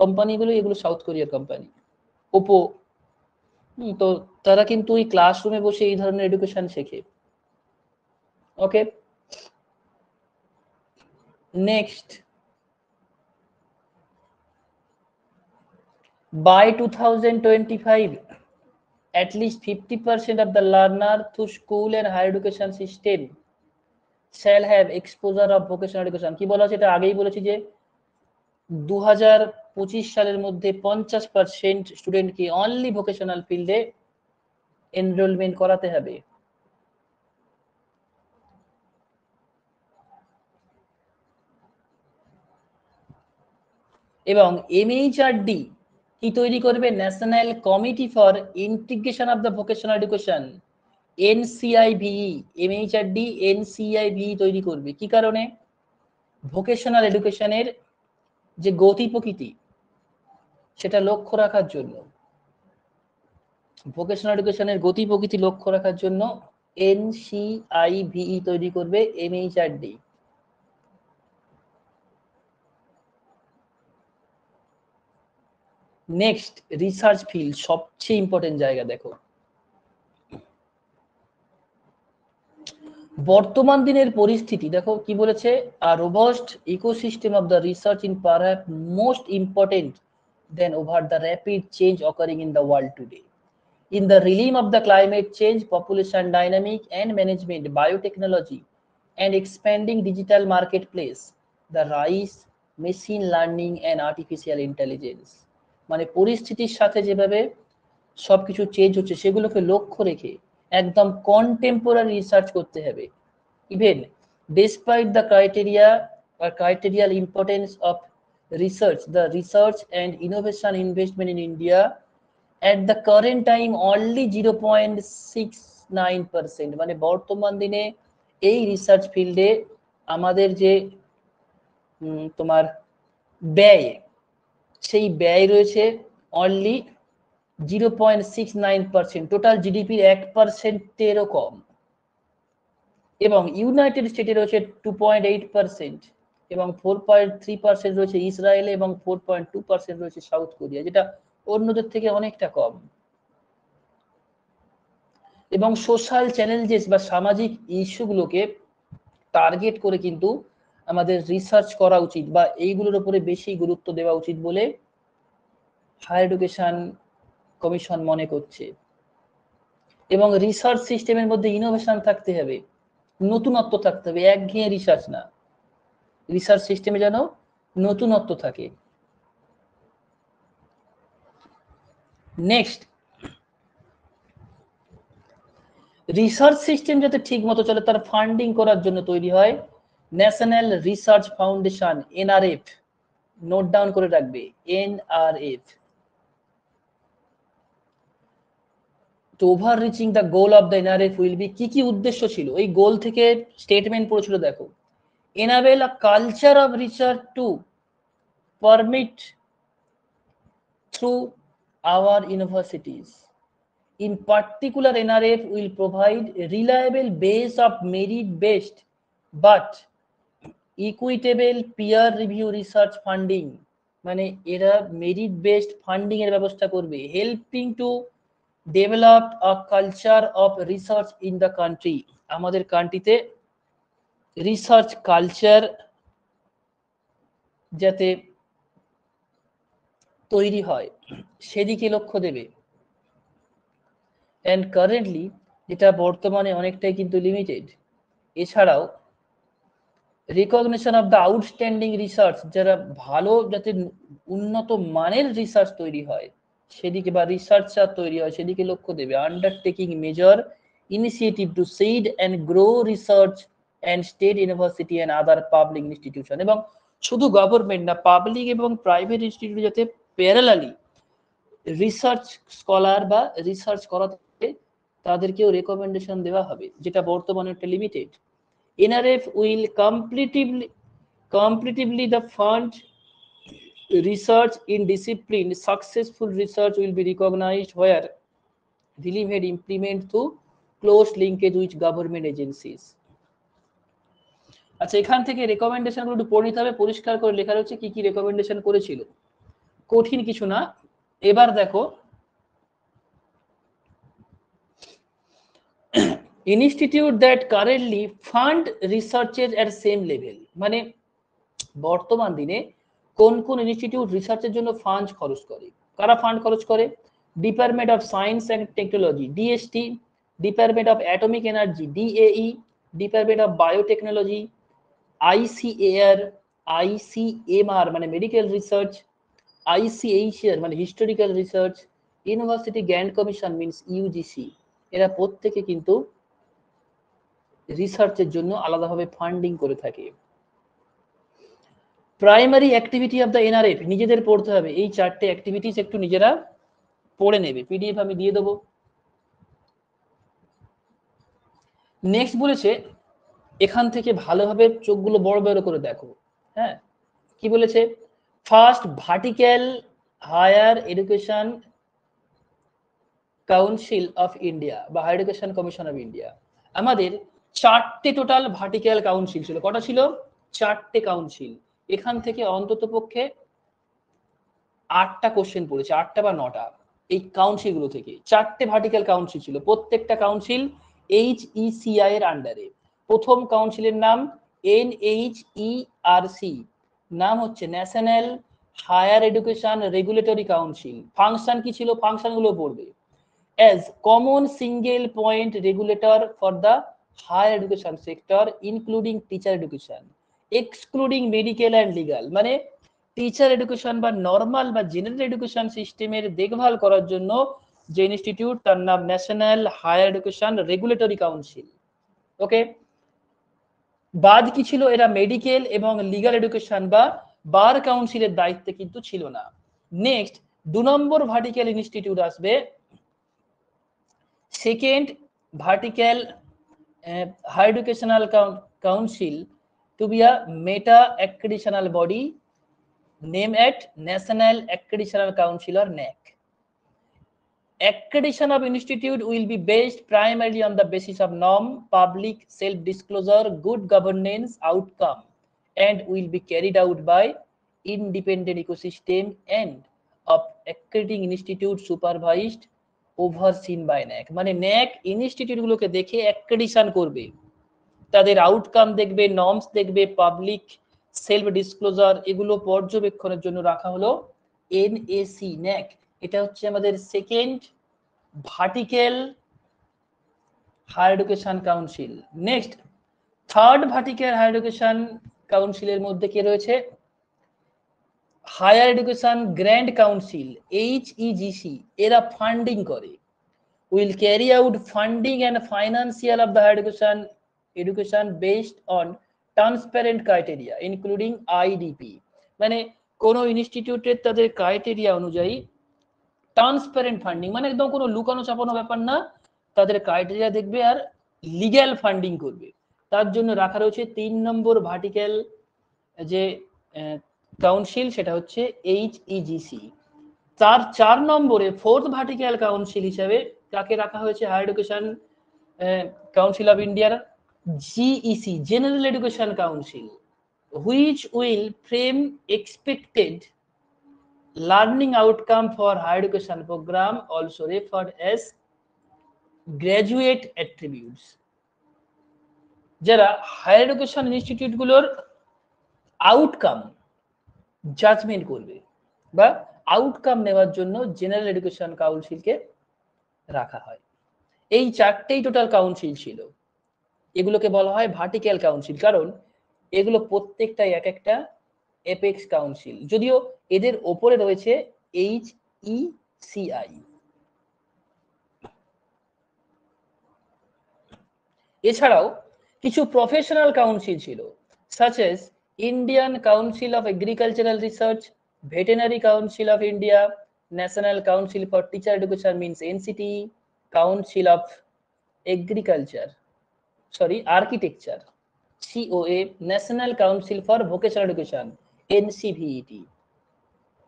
কোম্পানিগুলো এগুলো সাউথ কোরিয়ার কোম্পানি ওপো মি তো তারাকিন তুই ক্লাসরুমে বসে ই ধরনে এডুকেশন শেখে okay next by 2025 at least 50% of the learner to school and high education system shall have exposure of vocational education কি বলা আছে এটা আগেই বলেছি যে 2000 পঁচিশ সালের মধ্যে পঞ্চাশ পার্সেন্ট স্টুডেন্টকে অনলি ভোকেশনাল ফিল্ডে এনরোলমেন্ট করাতে হবে এবং এমএইচআরডি কি তৈরি করবে national committee for integration of the vocational education NCIVE MHRD NCIVE তৈরি করবে কি কারণে ভোকেশনাল এডুকেশনের যে গতি প্রকৃতি সেটা লক্ষ্য রাখার জন্য ভোকেশনাল এডুকেশনের গতি প্রকৃতি লক্ষ্য রাখার জন্য এনসিআইভিই e তৈরি করবে এমএইচআরডি নেক্সট রিসার্চ ফিল্ড সবচেয়ে ইম্পর্টেন্ট জায়গা দেখো বর্তমান দিনের পরিস্থিতি দেখো কি বলেছে আর robust ecosystem of the research in per most important than over the rapid change occurring in the world today. In the realm of the climate change, population dynamic and management, biotechnology, and expanding digital marketplace, the rise, machine learning and artificial intelligence. মানে পরিস্থিতির সাথে যেভাবে সবকিছু change হচ্ছে সেগুলোকে লক্ষ্য রেখে একদম কন্টেম্পোরারি রিসার্চ করতে হবে even despite the criteria or criterial importance of research, the research and innovation investment in India at the current time only 0.69% মানে বর্তমান দিনে এই রিসার্চ ফিল্ডে আমাদের যে তোমার ব্যয় সেই ব্যয় রয়েছে only zero point six nine percent total জিডিপির এক পার্সেন্টেরও কম এবং ইউনাইটেড স্টেটে রয়েছে টু পয়েন্ট এইট পার্সেন্ট এবং ফোর পয়েন্ট থ্রি পার্সেন্ট রয়েছে ইসরায়েলে এবং ফোর পয়েন্ট টু পার্সেন্ট রয়েছে সাউথ কোরিয়া যেটা অন্যদের থেকে অনেকটা কম এবং সোশ্যাল চ্যালেঞ্জেস বা সামাজিক ইস্যুগুলোকে টার্গেট করে কিন্তু আমাদের রিসার্চ করা উচিত বা এইগুলোর উপরে বেশি গুরুত্ব দেওয়া উচিত বলে হায়ার এডুকেশন কমিশন মনে করছে এবং রিসার্চ সিস্টেমের মধ্যে ইনোভেশন থাকতে হবে নতুনত্ব থাকতে হবে একঘেয়ে রিসার্চ না রিসার্চ সিস্টেমে যেন নতুনত্ব থাকে নেক্সট রিসার্চ সিস্টেম যাতে ঠিক মতো চলে তার ফান্ডিং করার জন্য তৈরি হয় national research foundation NRF note down করে রাখবে এনআরএফ তো over reaching the goal of the NRF will be কি কি উদ্দেশ্য ছিল ওই গোল থেকে স্টেটমেন্ট পড়েছিল দেখো enable a culture of research to permit through our universities. In particular, NRF will provide a reliable base of merit-based but equitable peer review research funding মানে এরা মেরিট বেসড ফান্ডিং এর ব্যবস্থা করবে helping to develop a culture of research in the country আমাদের কান্ট্রিতে research culture যাতে তৈরি হয় সেদিকে লক্ষ্য দেবে অ্যান্ড কারেন্টলি যেটা বর্তমানে অনেকটাই কিন্তু লিমিটেড এছাড়াও recognition of the outstanding research যারা ভালো যাতে উন্নত মানের রিসার্চ তৈরি হয় সেদিকে বা রিসার্চার তৈরি হয় সেদিকে লক্ষ্য দেবে undertaking major initiative to seed and grow research and state university and other public institution এবং শুধু গভর্নমেন্ট না পাবলিক এবং প্রাইভেট ইনস্টিটিউট যাতে প্যারালালি রিসার্চ স্কলার বা রিসার্চ করাতে তাদেরকেও রেকমেন্ডেশন দেওয়া হবে যেটা বর্তমানে একটা limited NRF will competitively competitively the fund research in discipline successful research will be recognise where delivered implement through close linkage with government agencies আচ্ছা এখান থেকে রেকমেন্ডেশনগুলো একটু পড়ে নিতে হবে পরিষ্কার করে লেখা রয়েছে কি কি রেকমেন্ডেশন করেছিল কঠিন কিছু না এবার দেখো ইনস্টিটিউট দ্যাট কারেন্টলি ফান্ড রিসার্চের অ্যাট সেম লেভেল মানে বর্তমান দিনে কোন কোন ইনস্টিটিউট রিসার্চের জন্য ফান্ড খরচ করে কারা ফান্ড খরচ করে department of science and technology DST department of atomic energy DAE department of biotechnology ICAR ICMR মানে মেডিকেল রিসার্চ আইসিএইচআর মানে historical research university grand commission means UGC এরা প্রত্যেকে কিন্তু রিসার্চের জন্য আলাদাভাবে ফান্ডিং করে থাকে primary activity of the NRF নিজেদের পড়তে হবে এই চারটে অ্যাক্টিভিটিস একটু নিজেরা পড়ে নেবে পিডিএফ আমি দিয়ে দেবো নেক্সট বলেছে এখান থেকে ভালোভাবে চোখগুলো বড় বড় করে দেখো হ্যাঁ কি বলেছে first vertical higher education council of India বা higher education commission of India আমাদের চারটে টোটাল ভার্টিক্যাল কাউন্সিল ছিল কটা ছিল চারটে কাউন্সিল এখান থেকে অন্তত পক্ষে আটটা কোশ্চেন পড়েছে আটটা বা নটা এই কাউন্সিলগুলো থেকে চারটে ভার্টিক্যাল কাউন্সিল ছিল প্রত্যেকটা কাউন্সিল এইচ ইসিআই এর আন্ডারে প্রথম কাউন্সিলের নাম N H E R C নাম হচ্ছে national higher education regulatory council function কি ছিল ফাংশনগুলো পড়বে as common single point regulator for the higher education sector including teacher education excluding medical and legal মানে টিচার এডুকেশন বা নর্মাল বা general education সিস্টেমের দেখভাল করার জন্য যে ইনস্টিটিউট তার নাম national higher education regulatory council okay বাদ কি ছিল এরা মেডিকেল এবং লিগাল এডুকেশন বা বার কাউন্সিলের দায়িত্বে কিন্তু ছিল না নেক্সট দু নম্বর ভার্টিক্যাল ইনস্টিটিউট আসবে second vertical higher educational council to be a meta accreditational body name at national accreditational council or NAAC accreditation of institute will be based primarily on the basis of norm, public self-disclosure, good governance outcome, and will be carried out by independent ecosystem and of accrediting institute supervised overseen by nac মানে nac institute গুলোকে দেখে accreditation করবে তাদের outcome দেখবে norms দেখবে public self disclosure এগুলো পর্যবেক্ষণের জন্য রাখা হলো এনএসি ন্যাক এটা হচ্ছে আমাদের second vertical higher education council next third vertical higher education কাউন্সিলের মধ্যে কে রয়েছে higher education grand council H C এরা ফান্ডিং করে will carry out funding and financial of the higher education education based on transparent criteria including IDP মানে কোনো ইনস্টিটিউটের তাদের ক্রাইটেরিয়া অনুযায়ী ট্রান্সপারেন্ট ফান্ডিং মানে একদম কোনো লুকানো চাপানো ব্যাপার না তাদের ক্রাইটেরিয়া দেখবে আর লিগ্যাল ফান্ডিং করবে তার জন্য রাখা রয়েছে তিন নম্বর ভার্টিক্যাল যে কাউন্সিল সেটা হচ্ছে এইচ ইজিসি e তার চার নম্বরে ফোর্থ ভার্টিক্যাল কাউন্সিল হিসাবে কাকে রাখা হয়েছে হায়ার এডুকেশন কাউন্সিল অফ ইন্ডিয়ার GEC general education council which will frame expected learning outcome for higher education program also referred as graduate attributes যারা হায়ার এডুকেশন ইনস্টিটিউটগুলোর আউটকাম জাজমেন্ট করবে বা আউটকাম নেওয়ার জন্য জেনারেল এডুকেশন কাউন্সিলকে রাখা হয় এই চারটেই টোটাল কাউন্সিল ছিল এগুলোকে বলা হয় ভার্টিক্যাল কাউন্সিল কারণ এগুলো প্রত্যেকটাই এক একটা এপেক্স কাউন্সিল যদিও এদের ওপরে রয়েছে এইচ ই সিআই এছাড়াও কিছু প্রফেশনাল কাউন্সিল ছিল such as Indian council of agricultural research veterinary council of India national council for teacher education means NCT council of agriculture sorry architecture COA national council for vocational education NCVET e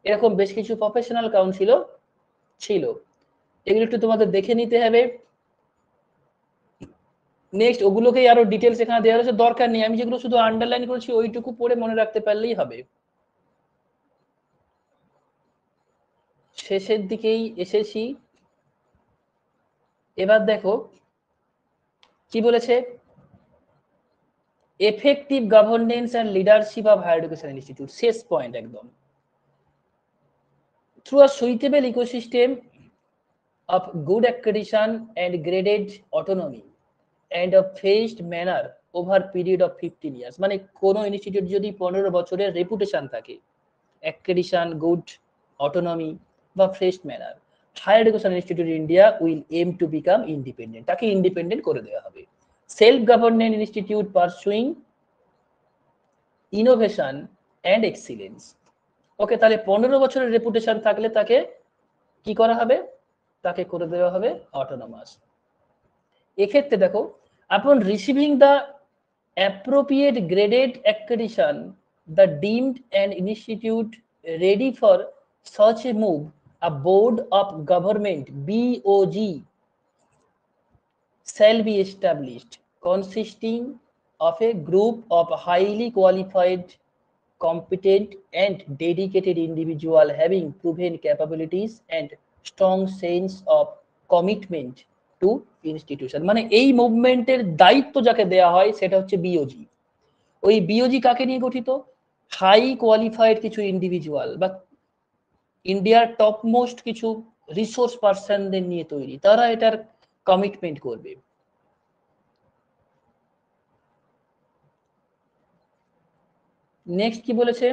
এরকম বেশ কিছু professional কাউন্সিলও ছিল এগুলো একটু তোমাদের দেখে নিতে হবে নেক্সট ওগুলোকেই আরো ডিটেলস এখানে দেওয়া রয়েছে দরকার নেই আমি যেগুলো শুধু আন্ডারলাইন করেছি ওইটুকু পড়ে মনে রাখতে পারলেই হবে শেষের দিকেই এসেছি এবার দেখো কি বলেছে effective governance and leadership of higher education institute শেষ পয়েন্ট একদম through a suitable ecosystem of good accreditation and graded autonomy and of phased manner over period of fifteen years মানে কোনো ইনস্টিটিউট যদি পনেরো বছরের রেপুটেশন থাকে অ্যাক্রেডিশন গুড অটোনমি বা fresh manner higher education institute India will aim to become independent তাকে independent করে দেওয়া হবে self-government institute pursuing innovation and excellence ওকে তাহলে পনেরো বছরের রেপুটেশন থাকলে তাকে কি করা হবে তাকে করে দেওয়া হবে অটোনোমাস এক্ষেত্রে দেখো upon receiving the appropriate graded accreditation the deemed and institute ready for such a move, a board of government, BOG, shall be established consisting of a group of highly qualified, competent, and dedicated individual having proven capabilities and strong sense of commitment to institution. মানে এই মুভমেন্টের দায়িত্ব যাকে দেয়া হয় সেটা হচ্ছে বিওজি ওই বিওজি কাকে নিয়ে গঠিত হাই কোয়ালিফাইড কিছু ইন্ডিভিজুয়াল বা ইন্ডিয়ার টপ মোস্ট কিছু রিসোর্স পার্সনদের নিয়ে তৈরি তারা এটার কমিটমেন্ট করবে নেক্সট কি বলেছে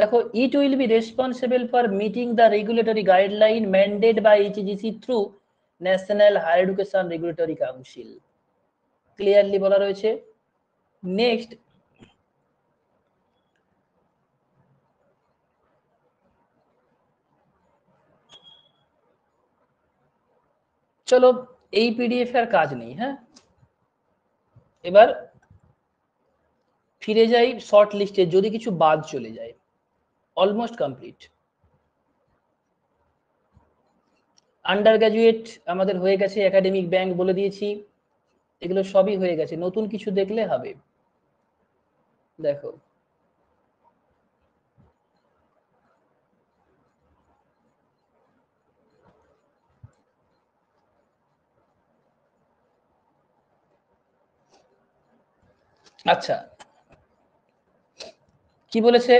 দেখো it will be responsible for meeting the regulatory guideline mandate by UGC through national higher education regulatory council clearly বলা রয়েছে নেক্সট চলো এই পিডিএফ আর কাজ নেই হ্যাঁ এবার ফিরে যাই শর্ট লিস্টে যদি কিছু বাদ চলে যায় অলমোস্ট কমপ্লিট আন্ডার গ্র্যাজুয়েট আমাদের হয়ে গেছে একাডেমিক ব্যাংক বলে দিয়েছি এগুলো সবই হয়ে গেছে নতুন কিছু দেখলে হবে দেখো আচ্ছা কি বলেছে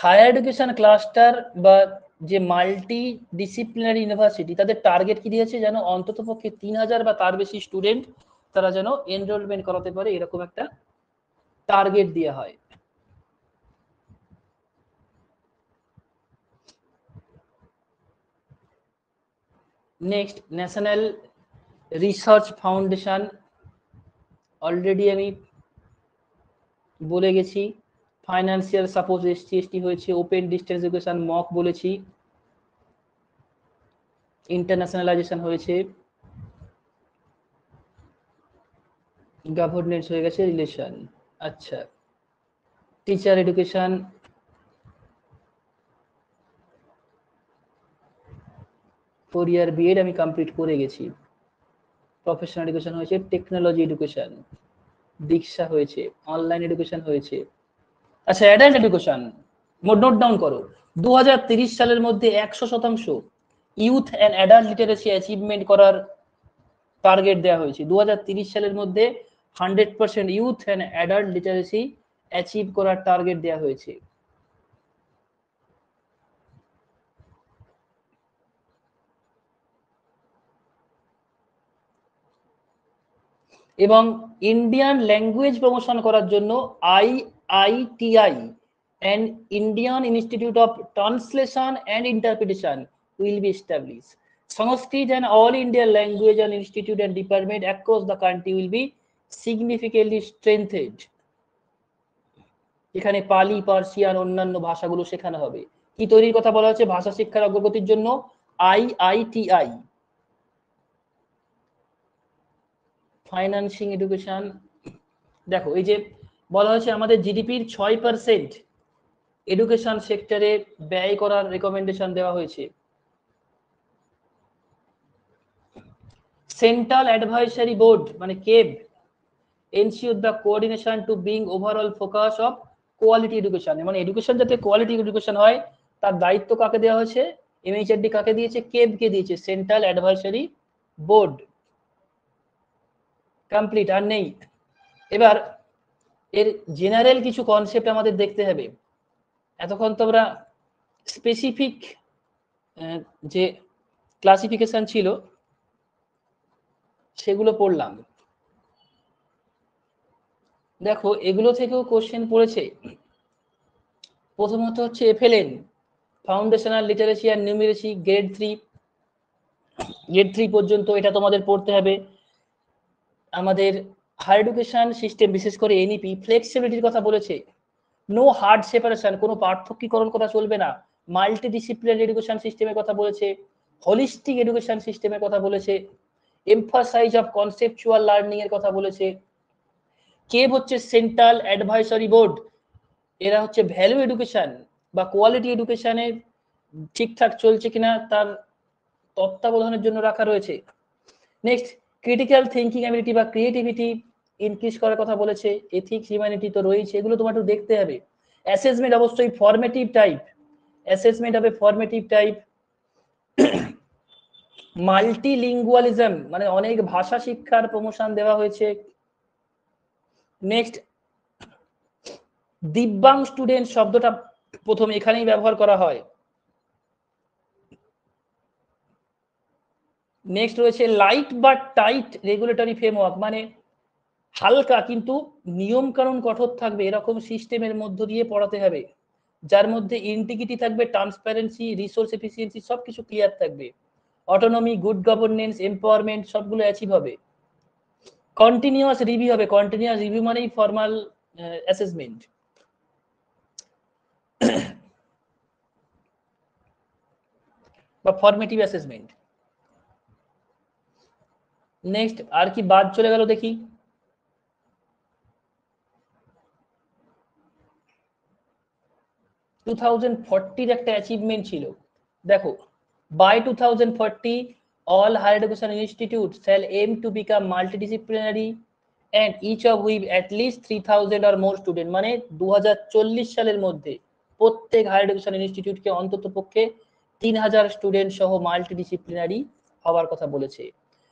হায়ার এডুকেশন ক্লাস্টার বা যে মাল্টি ডিসিপ্লিনারি ইউনিভার্সিটি তাদের টার্গেট কি দিয়েছে যেন অন্তত পক্ষে তিন হাজার বা তার বেশি স্টুডেন্ট তারা যেন এনরোলমেন্ট করাতে পারে এরকম একটা টার্গেট দেওয়া হয় next national research foundation already আমি বলে গেছি ফাইন্যান্সিয়াল সাপোজ এসটি এসটি হয়েছে ওপেন ডিস্টেন্স এডুকেশন মক বলেছি ইন্টারন্যাশনালাইজেশন হয়েছে গভর্নেন্স হয়ে গেছে রিলেশন আচ্ছা teacher education four year BEd আমি কমপ্লিট করে গেছি প্রফেশনাল এডুকেশন হয়েছে টেকনোলজি এডুকেশন দীক্ষা হয়েছে অনলাইন এডুকেশন হয়েছে আচ্ছা অ্যাডাল্ট এডুকেশন নোট ডাউন করো দু সালের মধ্যে একশো শতাংশ youth and adult literacy achievement করার টার্গেট দেওয়া হয়েছে দু সালের মধ্যে hundred percent youth and adult literacy achieve করার টার্গেট দেওয়া হয়েছে এবং ইন্ডিয়ান ল্যাঙ্গুয়েজ প্রমোশন করার জন্য IITI and Indian institute of translation and interpretation will be establish Sanskrit and all Indian language and institute and department across the country will be significantly strengthened এখানে Pali Persian অন্যান্য ভাষাগুলো শেখানো হবে কি তৈরির কথা বলা হচ্ছে ভাষা শিক্ষার অগ্রগতির জন্য আইআইটিআই ফাইন্যান্সিং এডুকেশন দেখো এই যে বলা হয়েছে আমাদের জিডিপির ছয় পারসেন্ট এডুকেশন সেক্টরে ব্যয় করার রেকমেন্ডেশন দেওয়া হয়েছে সেন্ট্রাল অ্যাডভাইসারি বোর্ড মানে CABE ensure the coordination to bring overall focus of quality education মানে এডুকেশন যাতে কোয়ালিটি এডুকেশন হয় তার দায়িত্ব কাকে দেওয়া হয়েছে এমএইচআরডি কাকে দিয়েছে কেবকে দিয়েছে সেন্ট্রাল অ্যাডভাইসারি বোর্ড কমপ্লিট আর নেই এবার এর জেনারেল কিছু কনসেপ্ট আমাদের দেখতে হবে এতক্ষণ তোমরা স্পেসিফিক যে ক্লাসিফিকেশান ছিল সেগুলো পড়লাম দেখো এগুলো থেকেও কোশ্চেন পড়েছে প্রথমত হচ্ছে এন ফাউন্ডেশনাল লিটারেসি আর numeracy grade three grade three পর্যন্ত এটা তোমাদের পড়তে হবে আমাদের হায়ার এডুকেশন সিস্টেম বিশেষ করে এনইপি ফ্লেক্সিবিলিটির e কথা বলেছে নো হার্ড সেপারেশন কোনো পার্থক্যকরণ করা চলবে না মাল্টি ডিসিপ্লিনারি এডুকেশন সিস্টেমের কথা বলেছে হলিস্টিক এডুকেশন সিস্টেমের কথা বলেছে এমফাসাইজ অফ কনসেপচুয়াল লার্নিং এর কথা বলেছে কে হচ্ছে সেন্ট্রাল অ্যাডভাইসরি বোর্ড এরা হচ্ছে ভ্যালু এডুকেশন বা কোয়ালিটি এডুকেশনের ঠিকঠাক চলছে কিনা তার তত্ত্বাবধানের জন্য রাখা রয়েছে নেক্সট ক্রিটিক্যাল থিঙ্কিং অ্যাবিলিটি বা ক্রিয়েটিভিটি ইনক্রিজ করার কথা বলেছে এথিক্স হিউম্যানিটি তো রয়েছে এগুলো তোমার একটু দেখতে হবে অ্যাসেসমেন্ট অবশ্যই ফর্মেটিভ টাইপ অ্যাসেসমেন্ট হবে ফর্মেটিভ টাইপ মাল্টিলিঙ্গুয়ালিজম মানে অনেক ভাষা শিক্ষার প্রমোশন দেওয়া হয়েছে নেক্সট দিব্যাং স্টুডেন্ট শব্দটা প্রথম এখানেই ব্যবহার করা হয় নেক্সট রয়েছে লাইট বা টাইট রেগুলেটরি ফ্রেমওয়ার্ক মানে হালকা কিন্তু নিয়মকানুন কঠোর থাকবে এরকম সিস্টেমের মধ্য দিয়ে পড়াতে হবে যার মধ্যে ইন্টিগ্রিটি থাকবে ট্রান্সপারেন্সি রিসোর্স এফিসিয়েন্সি সব কিছু ক্লিয়ার থাকবে অটোনমি গুড গভর্নেন্স এম্পাওয়ারমেন্ট সবগুলো অ্যাচিভ হবে কন্টিনিউয়াস রিভিউ হবে কন্টিনিউয়াস রিভিউ মানেই ফর্মাল অ্যাসেসমেন্ট বা ফর্মেটিভ অ্যাসেসমেন্ট নেক্সট আর কি বাদ চলে গেল দেখি টু থাউজেন্ড ফর্টির একটা অ্যাচিভমেন্ট ছিল দেখো by 2040 all higher education institutes shall aim to become মানে সালের মধ্যে প্রত্যেক হায়ার এডুকেশন ইনস্টিটিউটকে অন্ততপক্ষে হাজার স্টুডেন্ট সহ মাল্টিডিসিপ্লিনারি হওয়ার কথা বলেছে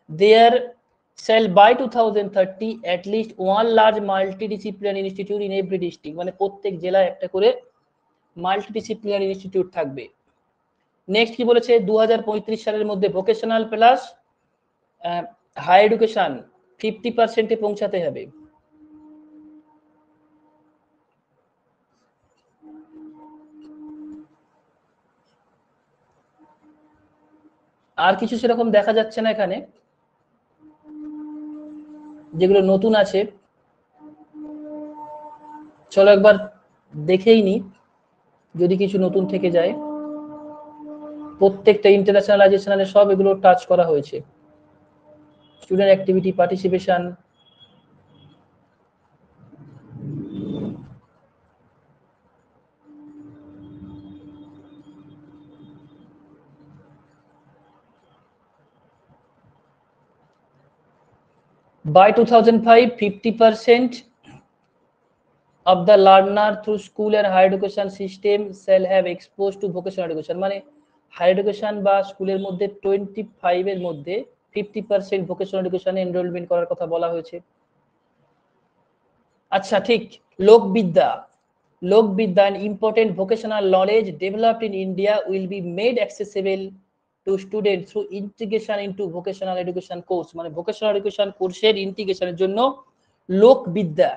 there shall by 2030 at least one large multidisciplinary institute in every district মানে প্রত্যেক জেলায় একটা করে মাল্টিডিসিপ্লিনারি ইনস্টিটিউট থাকবে নেক্সট কি বলেছে 2035 সালের মধ্যে ভোকেশনাল প্লাস হাই এডুকেশন 50% এ পৌঁছাতে হবে আর কিছু সেরকম দেখা যাচ্ছে না এখানে যেগুলো নতুন আছে চলো একবার দেখেই নি যদি কিছু নতুন থেকে যায় প্রত্যেকটা ইন্টারন্যাশনালাইজেশনালে সব এগুলো টাচ করা হয়েছে student activity participation by 2005 50% of the learner through school and higher education system shall have exposed to vocational education মানে higher education বা স্কুলের মধ্যে 25 এর মধ্যে 50% vocational education enrollment করার কথা বলা হয়েছে আচ্ছা ঠিক Lokvidya Lokvidya and important vocational knowledge developed in India will be made accessible to student through integration into vocational education course মানে ভোকেশনাল এডুকেশন কোর্সের ইন্টিগ্রেশনের জন্য লোকবিদ্যা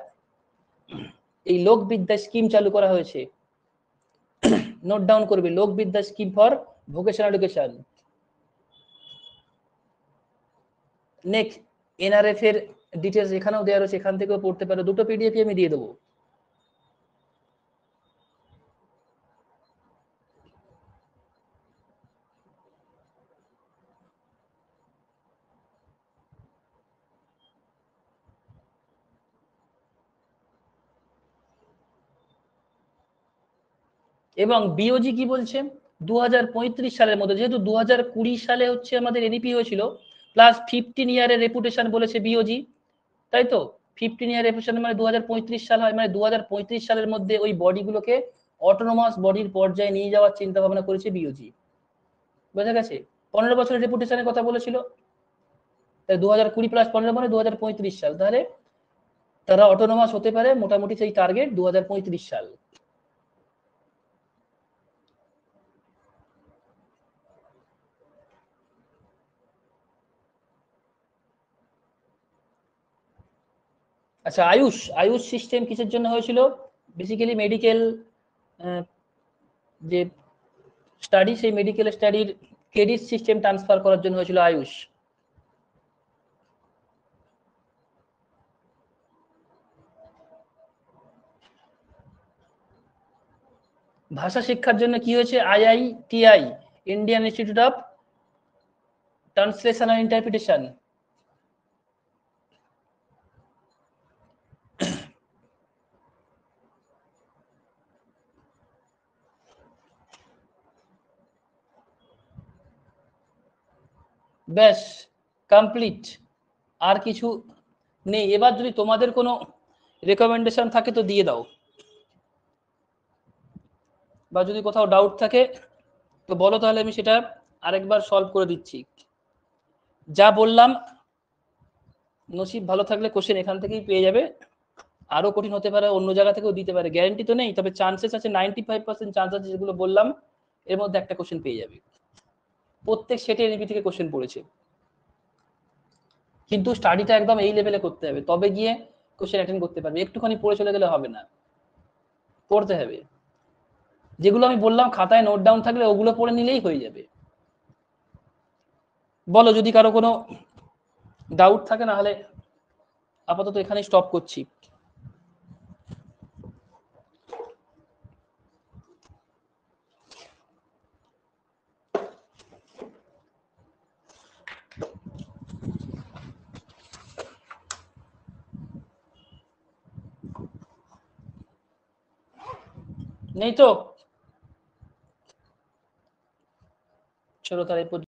এই লোক বিদ্যা স্কিম চালু করা হয়েছে নোট ডাউন করবে Lok Vidya scheme for vocational education next NRF এর ডিটেলস এখানেও দেওয়া রয়েছে এখান থেকেও পড়তে পারো দুটো পিডিএফ আমি দিয়ে দেবো এবং বিওজি কি বলছে দু সালের মধ্যে যেহেতু দু সালে হচ্ছে আমাদের এনইপি e হয়েছিল প্লাস ফিফটিন ইয়ারের রেপুটেশন বলেছে বিওজি তাই তো ফিফটিন ইয়ার রেপুটেশন মানে দু সাল হয় মানে দু সালের মধ্যে ওই বডিগুলোকে অটোনোমাস বডির পর্যায়ে নিয়ে যাওয়ার চিন্তা ভাবনা করেছে বিওজি বোঝা গেছে পনেরো বছরের রেপুটেশনের কথা বলেছিল তাই দু হাজার কুড়ি প্লাস পনেরো মানে দু সাল তাহলে তারা অটোনোমাস হতে পারে মোটামুটি সেই টার্গেট দু সাল আচ্ছা আয়ুষ আয়ুষ সিস্টেম কিসের জন্য হয়েছিল বেসিক্যালি মেডিকেল যে স্টাডি সেই মেডিকেল স্টাডির ক্রেডিট সিস্টেম ট্রান্সফার করার জন্য হয়েছিল আয়ুষ ভাষা শিক্ষার জন্য কি হয়েছে IITI Indian institute of translation and interpretation ব্যাস কমপ্লিট আর কিছু নেই এবার যদি তোমাদের কোনো রেকমেন্ডেশন থাকে তো দিয়ে দাও বা যদি কোথাও ডাউট থাকে তো বলো তাহলে আমি সেটা আরেকবার সলভ করে দিচ্ছি যা বললাম নসিব ভালো থাকলে কোশ্চেন এখান থেকেই পেয়ে যাবে আরো কঠিন হতে পারে অন্য জায়গা থেকেও দিতে পারে গ্যারেন্টি তো নেই তবে চান্সেস আছে নাইনটি ফাইভ পার্সেন্ট চান্স আছে যেগুলো বললাম এর মধ্যে একটা কোশ্চেন পেয়ে যাবে প্রত্যেক সেটে এনবি থেকে কোশ্চেন পড়েছে কিন্তু স্টাডিটা একদম এই লেভেলে করতে হবে তবে গিয়ে কোশ্চেন অ্যাটেন্ড করতে পারবে একটুখানি পড়ে চলে গেলে হবে না পড়তে হবে যেগুলো আমি বললাম খাতায় নোট ডাউন থাকলে ওগুলো পড়ে নিলেই হয়ে যাবে বলো যদি কারো কোনো ডাউট থাকে না হলে আপাতত এখানে স্টপ করছি নেই তো চলো তাহলে